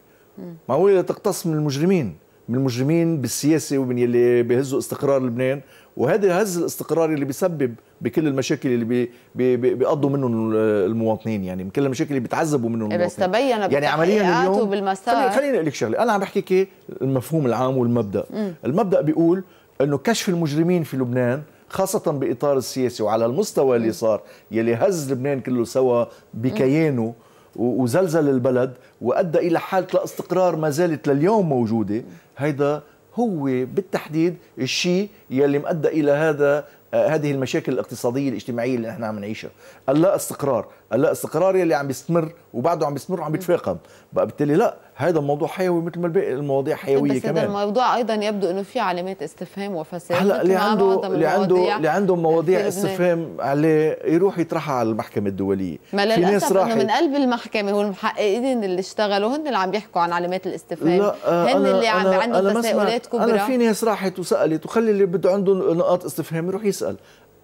معموله لتقتص من المجرمين من المجرمين بالسياسه ومن يلي بيهزوا استقرار لبنان وهذا هز الاستقرار اللي بيسبب بكل المشاكل اللي بيقضوا منهم المواطنين يعني كل المشاكل اللي بيتعذبوا منهم إيه، المواطنين بس تبين يعني عمليا اليوم خليني خليني اقول لك شغله انا عم بحكيك المفهوم العام والمبدا م. المبدا بيقول انه كشف المجرمين في لبنان خاصة بإطار السياسي وعلى المستوى اللي صار يلي هز لبنان كله سوا بكيانه وزلزل البلد وأدى إلى حالة لا استقرار ما زالت لليوم موجودة هيدا هو بالتحديد الشيء يلي مؤدى إلى هذا آه، هذه المشاكل الاقتصادية الاجتماعية اللي احنا عم نعيشها اللا استقرار اللا استقرار يلي عم بيستمر وبعده عم بيستمر وعم بيتفاقم بقى بالتالي لا هذا الموضوع حيوي مثل ما الباقي المواضيع حيويه بس كمان الموضوع ايضا يبدو انه في علامات استفهام وفساد هلا اللي عنده اللي عنده اللي عنده مواضيع استفهام عليه يروح يطرحها على المحكمه الدوليه ما ناس راح من قلب المحكمه والمحققين اللي اشتغلوا هن اللي عم يحكوا عن علامات الاستفهام لا آه، هن اللي عم عندهم تساؤلات كبرى انا في ناس راحت وسالت وخلي اللي بده عنده نقاط استفهام يروح يسال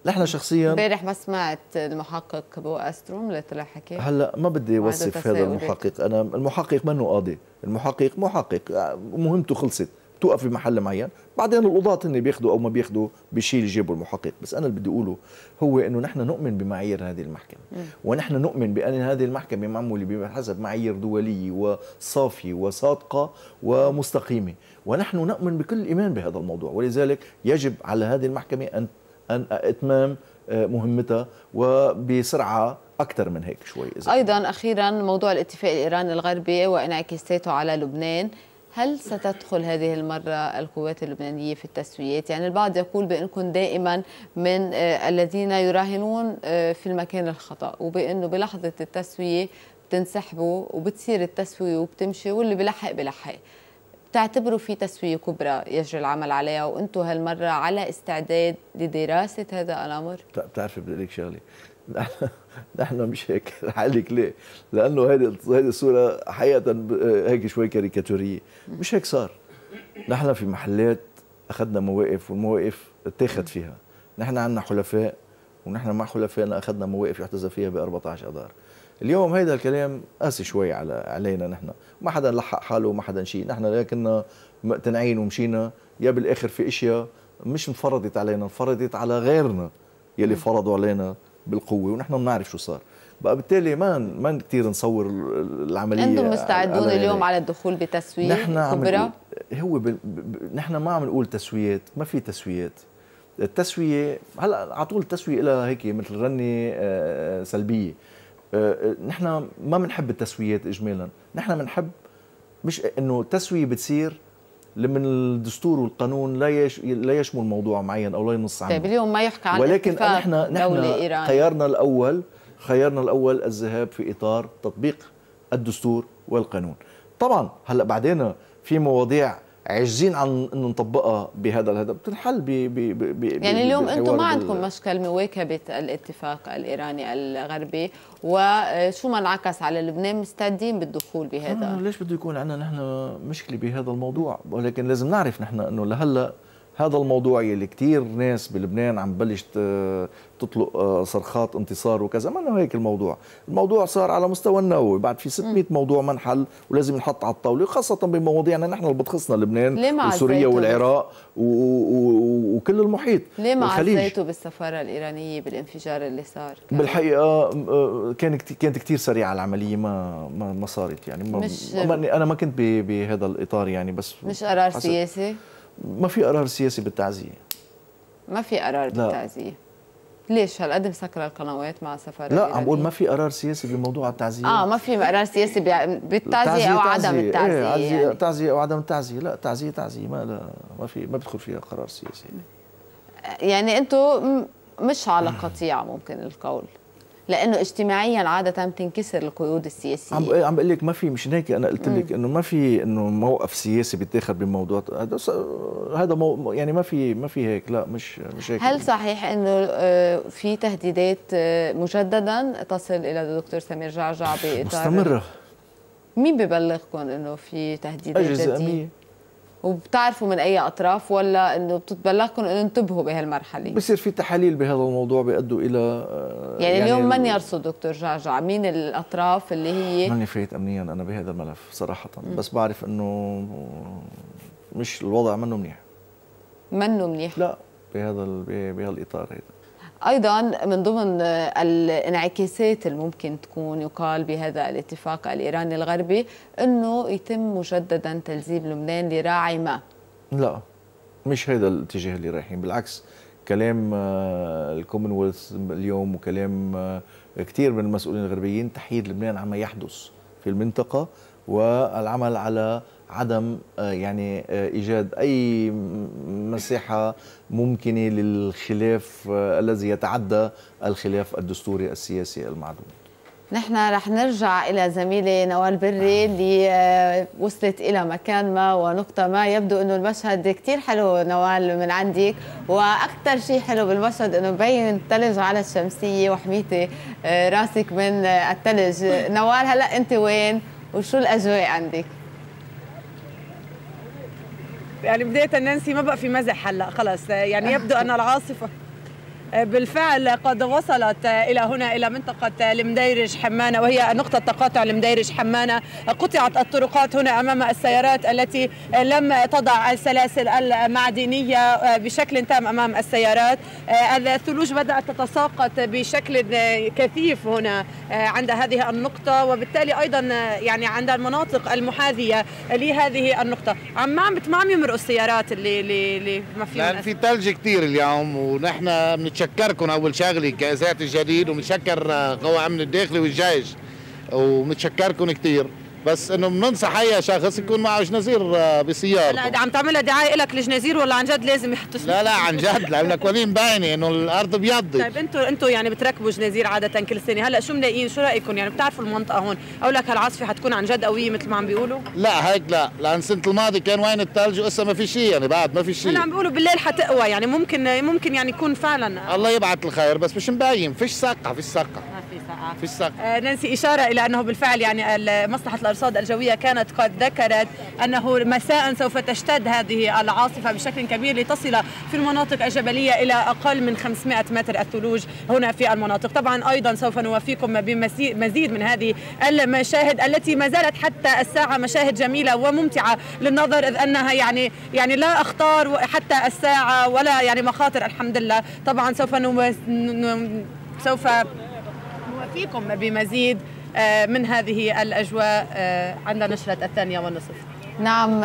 نحن شخصيا امبارح ما سمعت المحقق بو استروم اللي طلع حكي هلا ما بدي وصف هذا المحقق انا المحقق منه قاضي المحقق محقق مهمته خلصت بتوقف بمحل معين بعدين القضاة هن بياخذوا او ما بياخذوا بشيل جيبوا المحقق بس انا اللي بدي اقوله هو انه نحن نؤمن بمعايير هذه المحكمه م. ونحن نؤمن بان هذه المحكمه معموله بحسب معايير دوليه وصافيه وصادقه ومستقيمه ونحن نؤمن بكل ايمان بهذا الموضوع ولذلك يجب على هذه المحكمه ان أن إتمام آه، مهمتها وبسرعة أكثر من هيك شوي إذا أيضا أخيرا موضوع الاتفاق الإيراني الغربي وانعكاساته على لبنان هل ستدخل هذه المرة القوات اللبنانية في التسويات؟ يعني البعض يقول بأنكم دائما من آه، الذين يراهنون آه، في المكان الخطأ وبأنه بلحظة التسوية بتنسحبوا وبتصير التسوية وبتمشي واللي بلحق بلحق بتعتبروا في تسوية كبرى يجري العمل عليها وأنتم هالمرة على استعداد لدراسة هذا الأمر؟ بتعرفي بدي أقول لك شغلة نحن مش هيك رح لك ليه؟ لأنه هذه هذه الصورة حقيقة هيك شوي كاريكاتورية مش هيك صار نحن في محلات أخذنا مواقف والمواقف اتاخذ فيها نحن عندنا حلفاء ونحن مع حلفائنا أخذنا مواقف يحتذى فيها ب 14 أذار اليوم هيدا الكلام قاسي شوي على علينا نحن ما حدا لحق حاله وما حدا شيء نحن كنا مقتنعين ومشينا يا بالاخر في اشياء مش انفرضت علينا انفرضت على غيرنا يلي فرضوا علينا بالقوه ونحن بنعرف شو صار بقى بالتالي ما ما كثير نصور العمليه انتم مستعدون اليوم على الدخول بتسويه نحن عم هو ب... ب... نحن ما عم نقول تسويات ما في تسويات التسويه هلا على طول التسويه لها هيك مثل رنه آه، سلبيه آه، آه، نحن ما بنحب التسويات اجمالا نحن بنحب مش انه التسويه بتصير من الدستور والقانون لا يش... لا يشمل موضوع معين او لا ينص طيب، عنه طيب اليوم ما يحكى عن ولكن نحن نحن خيارنا الاول خيارنا الاول الذهاب في اطار تطبيق الدستور والقانون طبعا هلا بعدين في مواضيع عاجزين عن ان نطبقها بهذا الهدف بتنحل ب يعني اليوم انتم ما عندكم مشكل مواكبه الاتفاق الايراني الغربي وشو ما انعكس على لبنان مستعدين بالدخول بهذا آه، ليش بده يكون عندنا نحن مشكله بهذا الموضوع ولكن لازم نعرف نحن انه لهلا هذا الموضوع يلي كثير ناس بلبنان عم بلش تطلق آه، صرخات انتصار وكذا ما هيك الموضوع الموضوع صار على مستوى النووي بعد في 600 موضوع ما انحل ولازم نحط على الطاوله خاصه بمواضيعنا نحن اللي بتخصنا لبنان وسوريا والعراق وكل المحيط ليه ما عزيتوا بالسفاره الايرانيه بالانفجار اللي صار كان؟ بالحقيقه آه، كان كانت كثير سريعه العمليه ما ما صارت يعني ما مش انا ما كنت بهذا الاطار يعني بس مش قرار سياسي ما في قرار سياسي بالتعزيه ما في قرار بالتعزيه ليش هالقد مسكره القنوات مع سفر لا عم بقول ما في قرار سياسي بموضوع التعزيه اه ما في قرار سياسي بالتعزيه او عدم إيه، التعزيه ايه يعني. تعزيه او عدم التعزيه لا تعزيه تعزيه ما لا ما في ما بدخل فيها قرار سياسي يعني انتم مش على قطيع ممكن القول لانه اجتماعيا عاده بتنكسر القيود السياسيه عم عم بقول لك ما في مش هيك انا قلت لك انه ما في انه موقف سياسي بيتاخذ بموضوع هذا مو يعني ما في ما في هيك لا مش مش هيك هل صحيح انه آه، في تهديدات آه، مجددا تصل الى الدكتور سمير جعجع باطار مستمره مين ببلغكم انه في تهديدات اجهزه امنيه وبتعرفوا من اي اطراف ولا انه بتتبلغكم انه انتبهوا بهالمرحله بصير في تحاليل بهذا الموضوع بيؤدوا الى يعني, يعني اليوم يعني من يرصد دكتور جعجع مين الاطراف اللي هي ماني فايت امنيا انا بهذا الملف صراحه م. بس بعرف انه مش الوضع منه منيح منه منيح لا بهذا بهالاطار هذا ايضا من ضمن الانعكاسات الممكن تكون يقال بهذا الاتفاق الايراني الغربي انه يتم مجددا تلزيم لبنان لراعي ما لا مش هذا الاتجاه اللي رايحين بالعكس كلام آه، الكومنولث اليوم وكلام آه، كثير من المسؤولين الغربيين تحييد لبنان عما يحدث في المنطقه والعمل على عدم آه، يعني آه، ايجاد اي مساحه ممكنه للخلاف آه، الذي يتعدى الخلاف الدستوري السياسي المعدوم نحن رح نرجع إلى زميلة نوال بري اللي وصلت إلى مكان ما ونقطة ما يبدو أنه المشهد كثير حلو نوال من عندك وأكثر شيء حلو بالمشهد أنه مبين الثلج على الشمسية وحميتي راسك من الثلج نوال هلأ أنت وين وشو الأجواء عندك؟ يعني بدايه نانسي ما بقى في مزح هلا خلص يعني يبدو ان العاصفه بالفعل قد وصلت إلى هنا إلى منطقة المديرج حمانة وهي نقطة تقاطع المديرج حمانة قطعت الطرقات هنا أمام السيارات التي لم تضع السلاسل المعدنية بشكل تام أمام السيارات الثلوج بدأت تتساقط بشكل كثيف هنا عند هذه النقطة وبالتالي أيضا يعني عند المناطق المحاذية لهذه النقطة عم عم بتمام يمرقوا السيارات اللي اللي, ما في في ثلج كثير اليوم ونحن بنتش بتشكركم اول شغله كازات الجديد ومتشكر آه، قوى امن الداخلي والجيش ومتشكركم كثير بس انه بننصح اي شخص يكون معه جنازير آه، بسيارته لا عم تعملها دعايه لك الجنازير ولا عن جد لازم يحطوا لا لا عن جد لان الاكوانين باينه انه الارض بيضي طيب انتم انتم يعني بتركبوا جنازير عاده كل سنه هلا شو ملاقيين شو رايكم يعني بتعرفوا المنطقه هون او لك هالعاصفه حتكون عن جد قويه مثل ما عم بيقولوا لا هيك لا لان السنه الماضيه كان وين الثلج وهسه ما في شيء يعني بعد ما في شيء انا عم بيقولوا بالليل حتقوى يعني ممكن ممكن يعني يكون فعلا الله يبعث الخير بس مش مبين فيش سقه فيش سقه ما في سقه فيش سقه آه ننسي اشاره الى انه بالفعل يعني مصلحه الأرصاد الجوية كانت قد ذكرت أنه مساء سوف تشتد هذه العاصفة بشكل كبير لتصل في المناطق الجبلية إلى أقل من 500 متر الثلوج هنا في المناطق طبعا أيضا سوف نوافيكم بمزيد من هذه المشاهد التي ما زالت حتى الساعة مشاهد جميلة وممتعة للنظر إذ أنها يعني يعني لا أخطار حتى الساعة ولا يعني مخاطر الحمد لله طبعا سوف نو... سوف نوافيكم بمزيد آه، من هذه الأجواء آه، عند نشرة الثانية والنصف نعم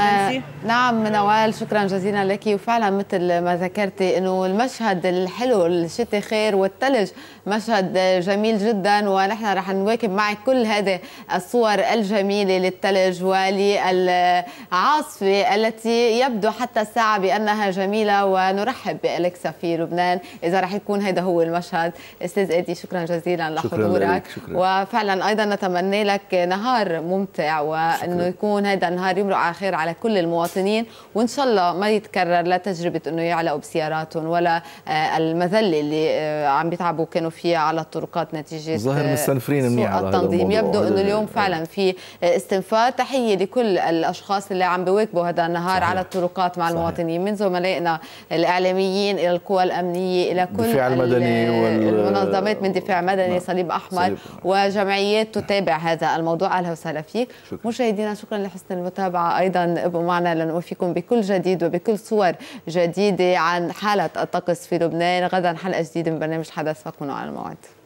نعم نوال شكرا جزيلا لك وفعلا مثل ما ذكرتي انه المشهد الحلو الشتي خير والثلج مشهد جميل جدا ونحن رح نواكب معك كل هذه الصور الجميله للثلج وللعاصفه التي يبدو حتى الساعه بانها جميله ونرحب بالكسا في لبنان اذا رح يكون هذا هو المشهد استاذ ادي شكرا جزيلا لحضورك شكرا وفعلا ايضا نتمنى لك نهار ممتع وانه يكون هذا النهار يمرق وقع خير على كل المواطنين وان شاء الله ما يتكرر لا تجربه انه يعلقوا بسياراتهم ولا آه، المذله اللي آه، عم بيتعبوا كانوا فيها على الطرقات نتيجه ظاهر آه، مستنفرين منيح على التنظيم يبدو انه إيه، اليوم إيه. فعلا في استنفار تحيه لكل الاشخاص اللي عم بيواكبوا هذا النهار صحيح. على الطرقات مع صحيح. المواطنين من زملائنا الاعلاميين الى القوى الامنيه الى كل الدفاع المدني والمنظمات من دفاع مدني نعم. صليب احمر صليب. وجمعيات تتابع هذا الموضوع اهلا وسهلا فيك مشاهدينا شكرا لحسن المتابعه أيضا ابقوا معنا لنوفيكم بكل جديد وبكل صور جديدة عن حالة الطقس في لبنان غدا حلقة جديدة من برنامج حدث فكونوا على الموعد